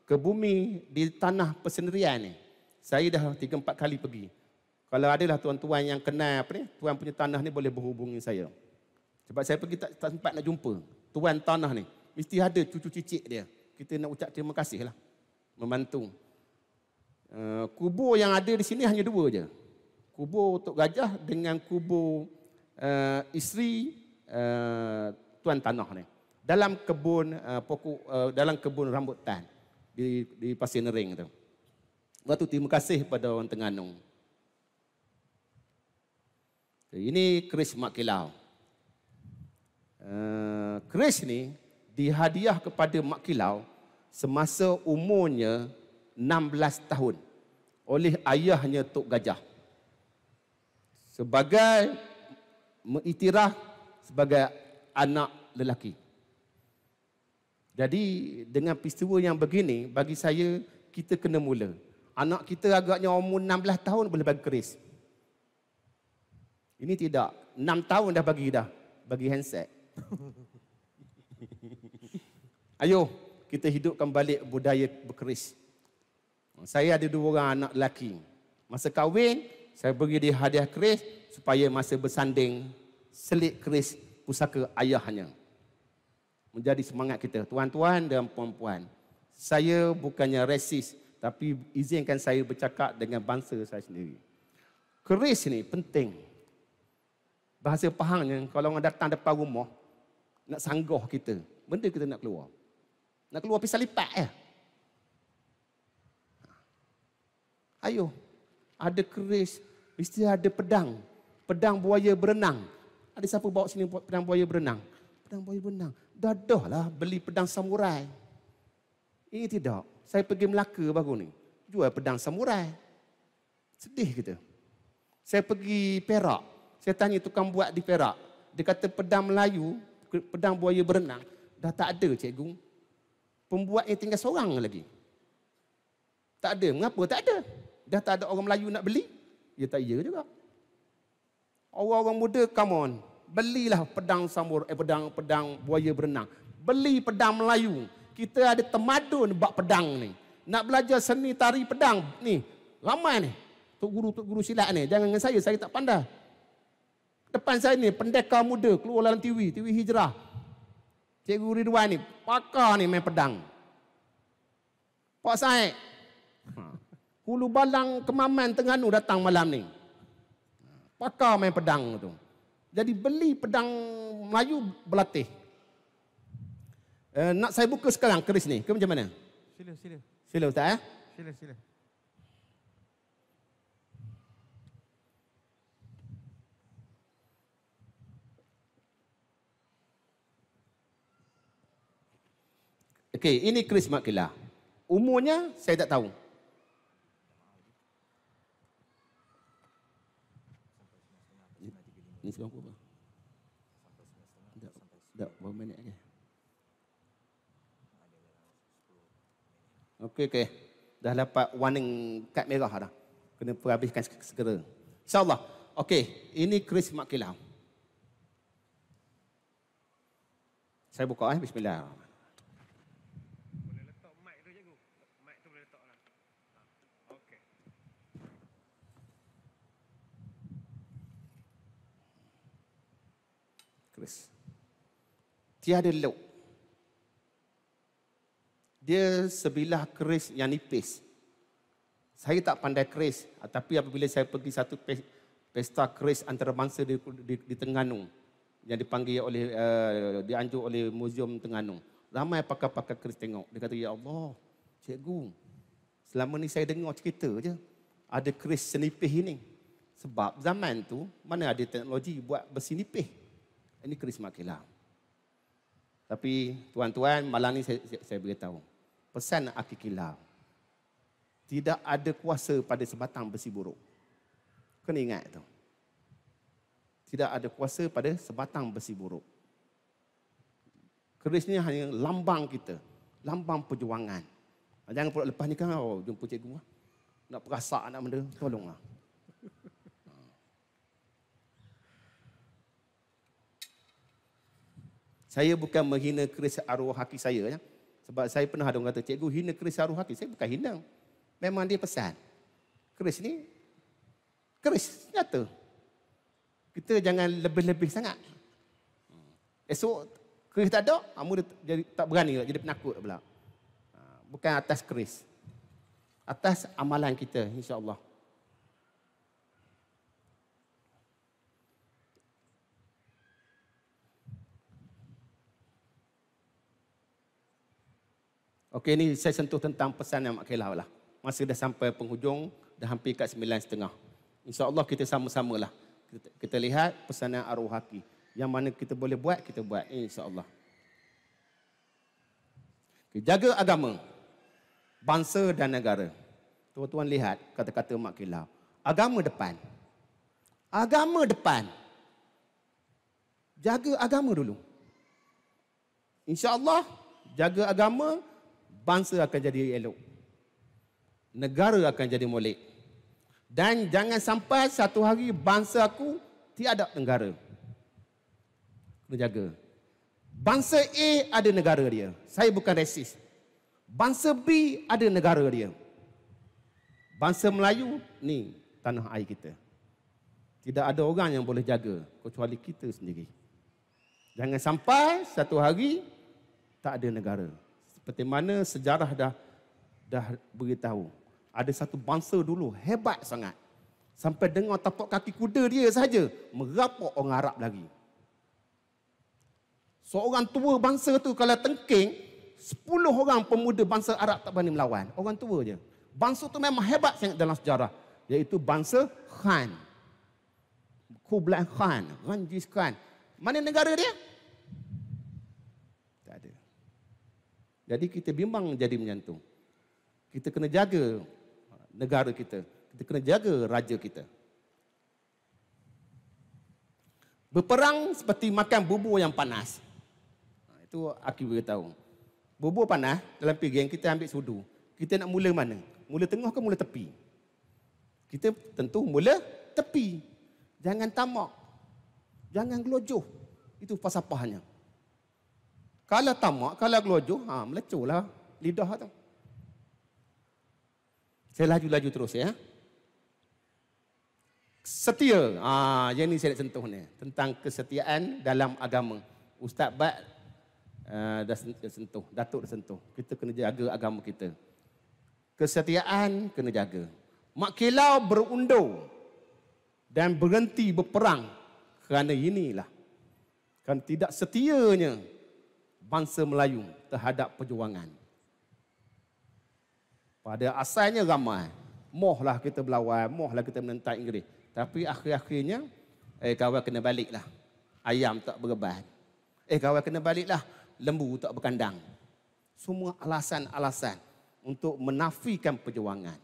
ke bumi di tanah persendirian ni. Saya dah tiga empat kali pergi. Kalau ada lah tuan-tuan yang kenal apa ni, tuan punya tanah ni boleh berhubungi saya. Sebab saya pergi tak, tak sempat nak jumpa. Tuan tanah ni, mesti ada cucu cicit dia. Kita nak ucap terima kasih lah. Membantu. Eh, kubur yang ada di sini hanya dua je. Kubur untuk Gajah dengan kubur uh, isteri uh, tuan tanah ni. Dalam kebun uh, pokok uh, dalam kebun rambutan di di Pasir Nering tu. Waktu terima kasih kepada orang Terengganu. Ini Chris Makilau. Chris ni dihadiah kepada Makilau semasa umurnya 16 tahun oleh ayahnya Tok Gajah. Sebagai mengiktiraf sebagai anak lelaki. Jadi dengan peristiwa yang begini bagi saya kita kena mula. Anak kita agaknya umur 16 tahun boleh bagi keris. Ini tidak. 6 tahun dah bagi dah. Bagi handset. Ayo kita hidupkan balik budaya berkeris. Saya ada dua orang anak lelaki. Masa kahwin, saya beri dia hadiah keris supaya masa bersanding, selit keris pusaka ayahnya. Menjadi semangat kita. Tuan-tuan dan puan-puan, saya bukannya resis tapi izinkan saya bercakap dengan bangsa saya sendiri. Keris ni penting. Bahasa pahangnya, kalau orang datang depan rumah, nak sanggah kita, benda kita nak keluar. Nak keluar pisah lipat ya. Ayo. Ada keris, mesti ada pedang. Pedang buaya berenang. Ada siapa bawa sini pedang buaya berenang? Pedang buaya berenang. Dadah lah beli pedang samurai. Ini tidak. Saya pergi Melaka baru ni. Jual pedang samurai. Sedih kita. Saya pergi Perak. Saya tanya tukang buat di Perak. Dia kata pedang Melayu, pedang buaya berenang. Dah tak ada cikgu. Pembuatnya tinggal seorang lagi. Tak ada. Mengapa tak ada? dah tak ada orang Melayu nak beli, dia ya tak ya juga. Orang-orang muda, come on. Belilah pedang samur, eh, pedang pedang buaya berenang. Beli pedang Melayu. Kita ada temadun bak pedang ni. Nak belajar seni tari pedang ni. Ramai ni. Tok guru-tok guru silat ni. Jangan dengan saya, saya tak pandai. Depan saya ni, pendekar muda. Keluar dalam TV, TV hijrah. Cikgu Ridwan ni, pakar ni main pedang. Pak Saik, Hulu balang kemaman Tengganu datang malam ni. Pakar main pedang tu. Jadi beli pedang Melayu berlatih. Uh, nak saya buka sekarang keris ni ke macam mana? Sila, sila. Sila Ustaz eh? Sila, sila. Okey, ini keris Mak Kila. Umurnya saya tak tahu. Ni sekarang berapa? Tak, berapa minit lagi? Okey, okey. Dah dapat warning kad merah dah. Kena perhabiskan segera. InsyaAllah. Okey, ini Chris Makilau. Saya buka eh, bismillah. tiada lauk. Dia sebilah keris yang nipis. Saya tak pandai keris, tapi apabila saya pergi satu pesta keris antarabangsa di, di, di Tengganu yang dipanggil oleh uh, dianjur oleh Museum Tengganu. Ramai pakar-pakar keris tengok. Dia kata, "Ya Allah, cikgu, selama ni saya dengar cerita je ada keris senipih ini. Sebab zaman tu mana ada teknologi buat besi nipih. Ini keris makilah." Tapi tuan-tuan, malam ni saya, saya beritahu. Pesan akikilah. Tidak ada kuasa pada sebatang besi buruk. Kena ingat tu. Tidak ada kuasa pada sebatang besi buruk. Keris ni hanya lambang kita. Lambang perjuangan. Jangan pula lepas ni kan, oh, jumpa cikgu. Ah. Nak perasaan nak benda, tolonglah. Saya bukan menghina keris arwah hati saya. Ya? Sebab saya pernah ada orang kata, cikgu hina keris arwah hati. Saya bukan hina. Memang dia pesan. Keris ni, keris nyata. Kita jangan lebih-lebih sangat. Esok keris tak ada, kamu jadi tak berani lah, jadi penakut pula. Ha, bukan atas keris. Atas amalan kita, insyaAllah. Okey ni saya sentuh tentang pesan yang makilah lah. Masa dah sampai penghujung, dah hampir kat sembilan setengah. Allah kita sama-samalah. Kita, kita lihat pesanan arwah haki. Yang mana kita boleh buat, kita buat. InsyaAllah. Okay, jaga agama. Bangsa dan negara. Tuan-tuan lihat kata-kata Mak Kilau. Agama depan. Agama depan. Jaga agama dulu. Insya Allah jaga agama, bangsa akan jadi elok. Negara akan jadi molek. Dan jangan sampai satu hari bangsa aku tiada negara. Kena Bangsa A ada negara dia. Saya bukan resis. Bangsa B ada negara dia. Bangsa Melayu ni tanah air kita. Tidak ada orang yang boleh jaga kecuali kita sendiri. Jangan sampai satu hari tak ada negara seperti mana sejarah dah dah beritahu. Ada satu bangsa dulu hebat sangat. Sampai dengar tapak kaki kuda dia saja merapak orang Arab lagi. Seorang tua bangsa tu kalau tengking, 10 orang pemuda bangsa Arab tak berani melawan. Orang tua je. Bangsa tu memang hebat sangat dalam sejarah. Iaitu bangsa Khan. Kublai Khan. Ranjis Khan. Mana negara dia? Jadi kita bimbang jadi menyantung. Kita kena jaga negara kita. Kita kena jaga raja kita. Berperang seperti makan bubur yang panas. Ha, itu aku boleh tahu. Bubur panas dalam piring kita ambil sudu. Kita nak mula mana? Mula tengah ke mula tepi? Kita tentu mula tepi. Jangan tamak. Jangan gelojoh. Itu Pasapahnya. Kalau tamak, kalau gelojoh, ha, melecuhlah lidah tu. Saya laju-laju terus ya. Setia. Ha, yang ini saya nak sentuh ni. Tentang kesetiaan dalam agama. Ustaz Bat uh, ha, dah sentuh. Datuk dah sentuh. Kita kena jaga agama kita. Kesetiaan kena jaga. Mak Kilau berundur dan berhenti berperang kerana inilah. Kan tidak setianya bangsa Melayu terhadap perjuangan. Pada asalnya ramai. Mohlah kita berlawan, mohlah kita menentang Inggeris. Tapi akhir-akhirnya, eh kawan kena baliklah. Ayam tak berbahan. Eh kawan kena baliklah. Lembu tak berkandang. Semua alasan-alasan untuk menafikan perjuangan.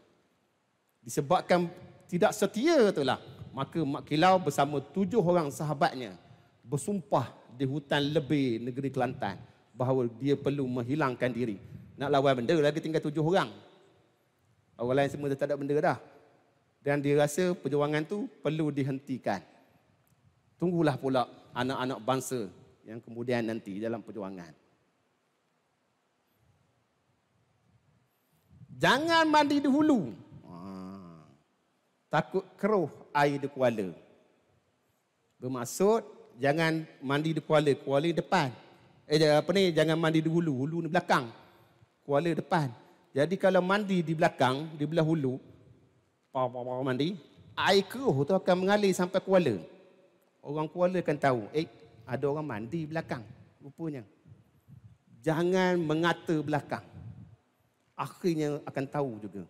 Disebabkan tidak setia itulah. Maka Mak Kilau bersama tujuh orang sahabatnya bersumpah di hutan lebih negeri Kelantan bahawa dia perlu menghilangkan diri. Nak lawan benda lagi tinggal tujuh orang. Orang lain semua dah tak ada benda dah. Dan dia rasa perjuangan tu perlu dihentikan. Tunggulah pula anak-anak bangsa yang kemudian nanti dalam perjuangan. Jangan mandi dahulu. Ha. Takut keruh air di kuala. Bermaksud jangan mandi di kuala. Kuala depan. Eh apa ni jangan mandi di hulu, hulu ni belakang. Kuala depan. Jadi kalau mandi di belakang, di belah hulu, apa-apa mandi, air keruh tu akan mengalir sampai Kuala. Orang Kuala akan tahu, eh ada orang mandi belakang rupanya. Jangan mengata belakang. Akhirnya akan tahu juga.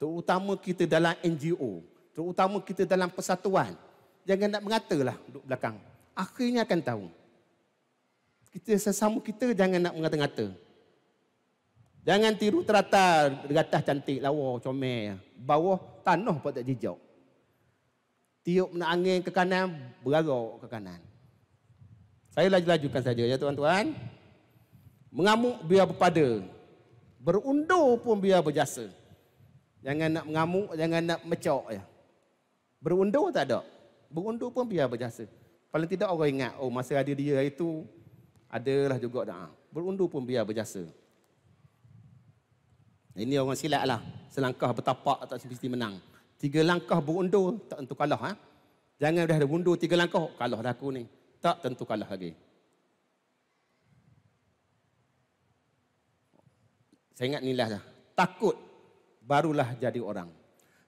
Terutama kita dalam NGO, terutama kita dalam persatuan. Jangan nak mengatalah duduk belakang. Akhirnya akan tahu kita sesama kita jangan nak mengata-ngata. Jangan tiru terata gatah cantik lawa comel. Bawah tanah pun tak jejak. Tiup nak angin ke kanan, bergarak ke kanan. Saya laju-lajukan saja ya tuan-tuan. Mengamuk biar berpada. Berundur pun biar berjasa. Jangan nak mengamuk, jangan nak mecok ya. Berundur tak ada. Berundur pun biar berjasa. Paling tidak orang ingat, oh masa ada dia itu, adalah juga dah. Berundu pun biar berjasa. Ini orang silat lah. Selangkah bertapak tak mesti menang. Tiga langkah berundur tak tentu kalah. Eh? Jangan dah berundur tiga langkah. Kalah dah aku ni. Tak tentu kalah lagi. Saya ingat inilah dah. Takut barulah jadi orang.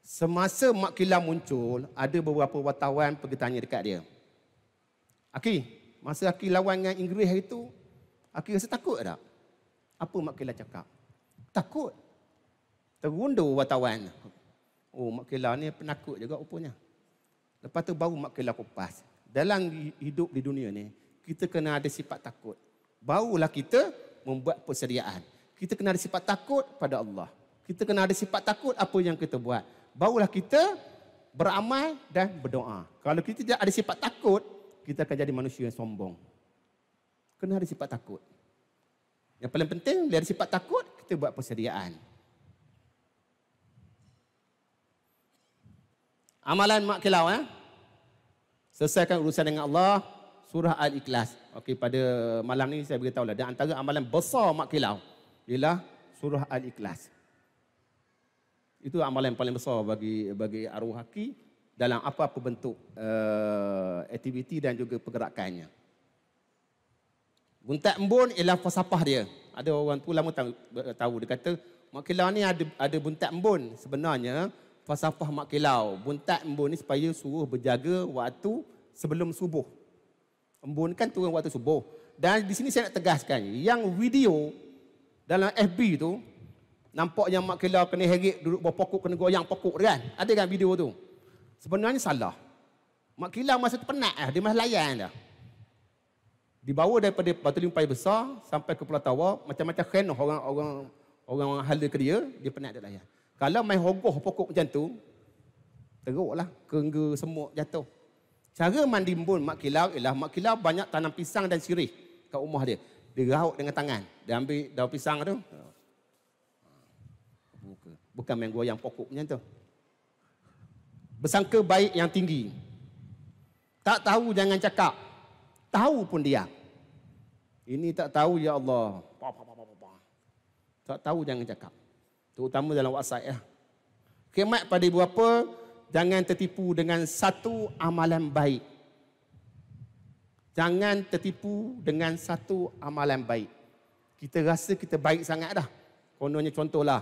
Semasa Mak Kilam muncul, ada beberapa wartawan pergi tanya dekat dia. Aki, Masa Aki lawan dengan Inggeris hari itu, Aki rasa takut tak? Apa Mak Kila cakap? Takut. Terundur wartawan. Oh, Mak Kila ni penakut juga rupanya. Lepas tu baru Mak Kila kupas. Dalam hidup di dunia ni, kita kena ada sifat takut. Barulah kita membuat persediaan. Kita kena ada sifat takut pada Allah. Kita kena ada sifat takut apa yang kita buat. Barulah kita beramal dan berdoa. Kalau kita tidak ada sifat takut, kita akan jadi manusia yang sombong. Kena ada sifat takut. Yang paling penting, dari sifat takut, kita buat persediaan. Amalan mak kilau. Eh? Selesaikan urusan dengan Allah. Surah Al-Ikhlas. Okay, pada malam ni saya beritahu lah. Dan antara amalan besar mak kilau. Ialah surah Al-Ikhlas. Itu amalan paling besar bagi bagi arwah haki dalam apa-apa bentuk uh, aktiviti dan juga pergerakannya. Buntat embun ialah fasapah dia. Ada orang tu lama tahu, dia kata, Mak Kilau ni ada, ada buntat embun. Sebenarnya, fasapah Mak Kilau. Buntat embun ni supaya suruh berjaga waktu sebelum subuh. Embun kan turun waktu subuh. Dan di sini saya nak tegaskan, yang video dalam FB tu, nampaknya Mak Kilau kena herik duduk bawah pokok, kena goyang pokok kan? Ada kan video tu? Sebenarnya salah. Mak Kilang masa tu penat lah. Dia masih layan dah. Dibawa daripada Batu Limpai Besar sampai ke Pulau Tawar. Macam-macam khenoh orang-orang orang hala ke dia. Dia penat dia layan. Kalau main hogoh pokok macam tu, teruk lah. Kengge semut jatuh. Cara mandi pun Mak Kilang ialah Mak Kilang banyak tanam pisang dan sirih kat rumah dia. Dia raut dengan tangan. Dia ambil daun pisang tu. Buka. Bukan main goyang pokok macam tu. Bersangka baik yang tinggi. Tak tahu jangan cakap. Tahu pun dia. Ini tak tahu ya Allah. Tak tahu jangan cakap. Terutama dalam WhatsApp ya. Kemat pada ibu apa? Jangan tertipu dengan satu amalan baik. Jangan tertipu dengan satu amalan baik. Kita rasa kita baik sangat dah. Kononnya contohlah.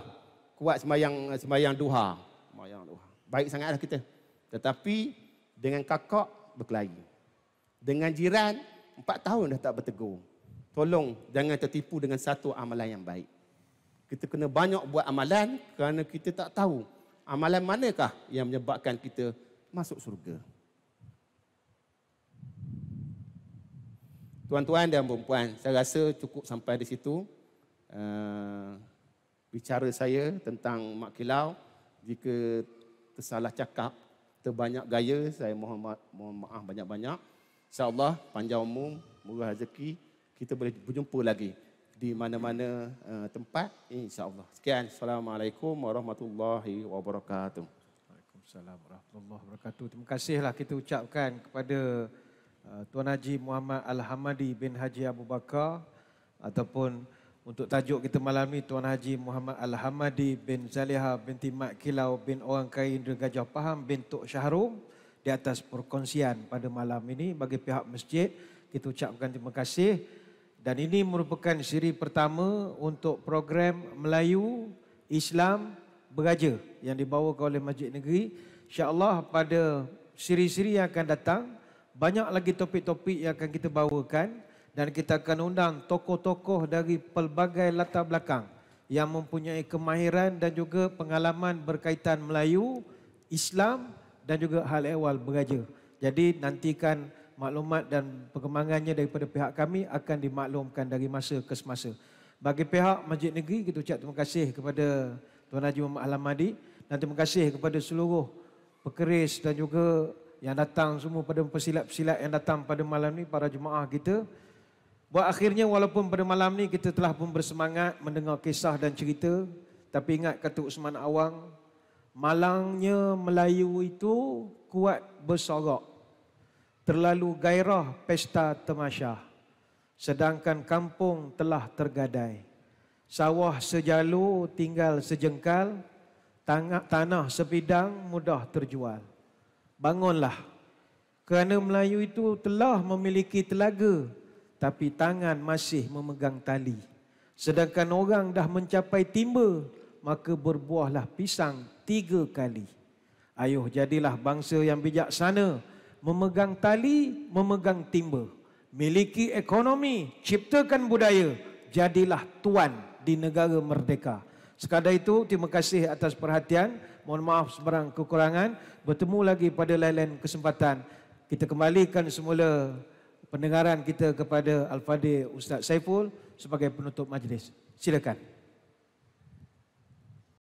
Kuat sembahyang, sembahyang duha. Sembahyang duha baik sangatlah kita. Tetapi dengan kakak berkelahi. Dengan jiran empat tahun dah tak bertegur. Tolong jangan tertipu dengan satu amalan yang baik. Kita kena banyak buat amalan kerana kita tak tahu amalan manakah yang menyebabkan kita masuk surga. Tuan-tuan dan perempuan, saya rasa cukup sampai di situ. Uh, bicara saya tentang Mak Kilau. Jika tersalah cakap, terbanyak gaya, saya mohon, ma- mohon maaf banyak-banyak. InsyaAllah panjang umur, murah rezeki, kita boleh berjumpa lagi di mana-mana uh, tempat insyaAllah. Sekian. Assalamualaikum warahmatullahi wabarakatuh. Assalamualaikum warahmatullahi wabarakatuh. Terima kasihlah kita ucapkan kepada uh, Tuan Haji Muhammad Al-Hamadi bin Haji Abu Bakar ataupun... Untuk tajuk kita malam ni Tuan Haji Muhammad Al-Hamadi bin Zaliha bin Mat Kilau bin Orang Kaya Indra Gajah Paham bin Tok Syahrum di atas perkongsian pada malam ini bagi pihak masjid kita ucapkan terima kasih dan ini merupakan siri pertama untuk program Melayu Islam Beraja yang dibawakan oleh Masjid Negeri insyaAllah pada siri-siri yang akan datang banyak lagi topik-topik yang akan kita bawakan dan kita akan undang tokoh-tokoh dari pelbagai latar belakang yang mempunyai kemahiran dan juga pengalaman berkaitan Melayu, Islam dan juga hal ehwal beraja. Jadi nantikan maklumat dan perkembangannya daripada pihak kami akan dimaklumkan dari masa ke semasa. Bagi pihak Masjid Negeri, kita ucap terima kasih kepada Tuan Haji Muhammad al dan terima kasih kepada seluruh pekeris dan juga yang datang semua pada pesilat-pesilat yang datang pada malam ini para jemaah kita. Buat akhirnya walaupun pada malam ni kita telah pun bersemangat mendengar kisah dan cerita. Tapi ingat kata Usman Awang, malangnya Melayu itu kuat bersorok. Terlalu gairah pesta temasyah. Sedangkan kampung telah tergadai. Sawah sejalu tinggal sejengkal. Tanah sebidang mudah terjual. Bangunlah. Kerana Melayu itu telah memiliki telaga tapi tangan masih memegang tali. Sedangkan orang dah mencapai timba, maka berbuahlah pisang tiga kali. Ayuh jadilah bangsa yang bijaksana, memegang tali, memegang timba. Miliki ekonomi, ciptakan budaya, jadilah tuan di negara merdeka. Sekadar itu, terima kasih atas perhatian. Mohon maaf sebarang kekurangan. Bertemu lagi pada lain-lain kesempatan. Kita kembalikan semula pendengaran kita kepada Al-Fadir Ustaz Saiful sebagai penutup majlis. Silakan.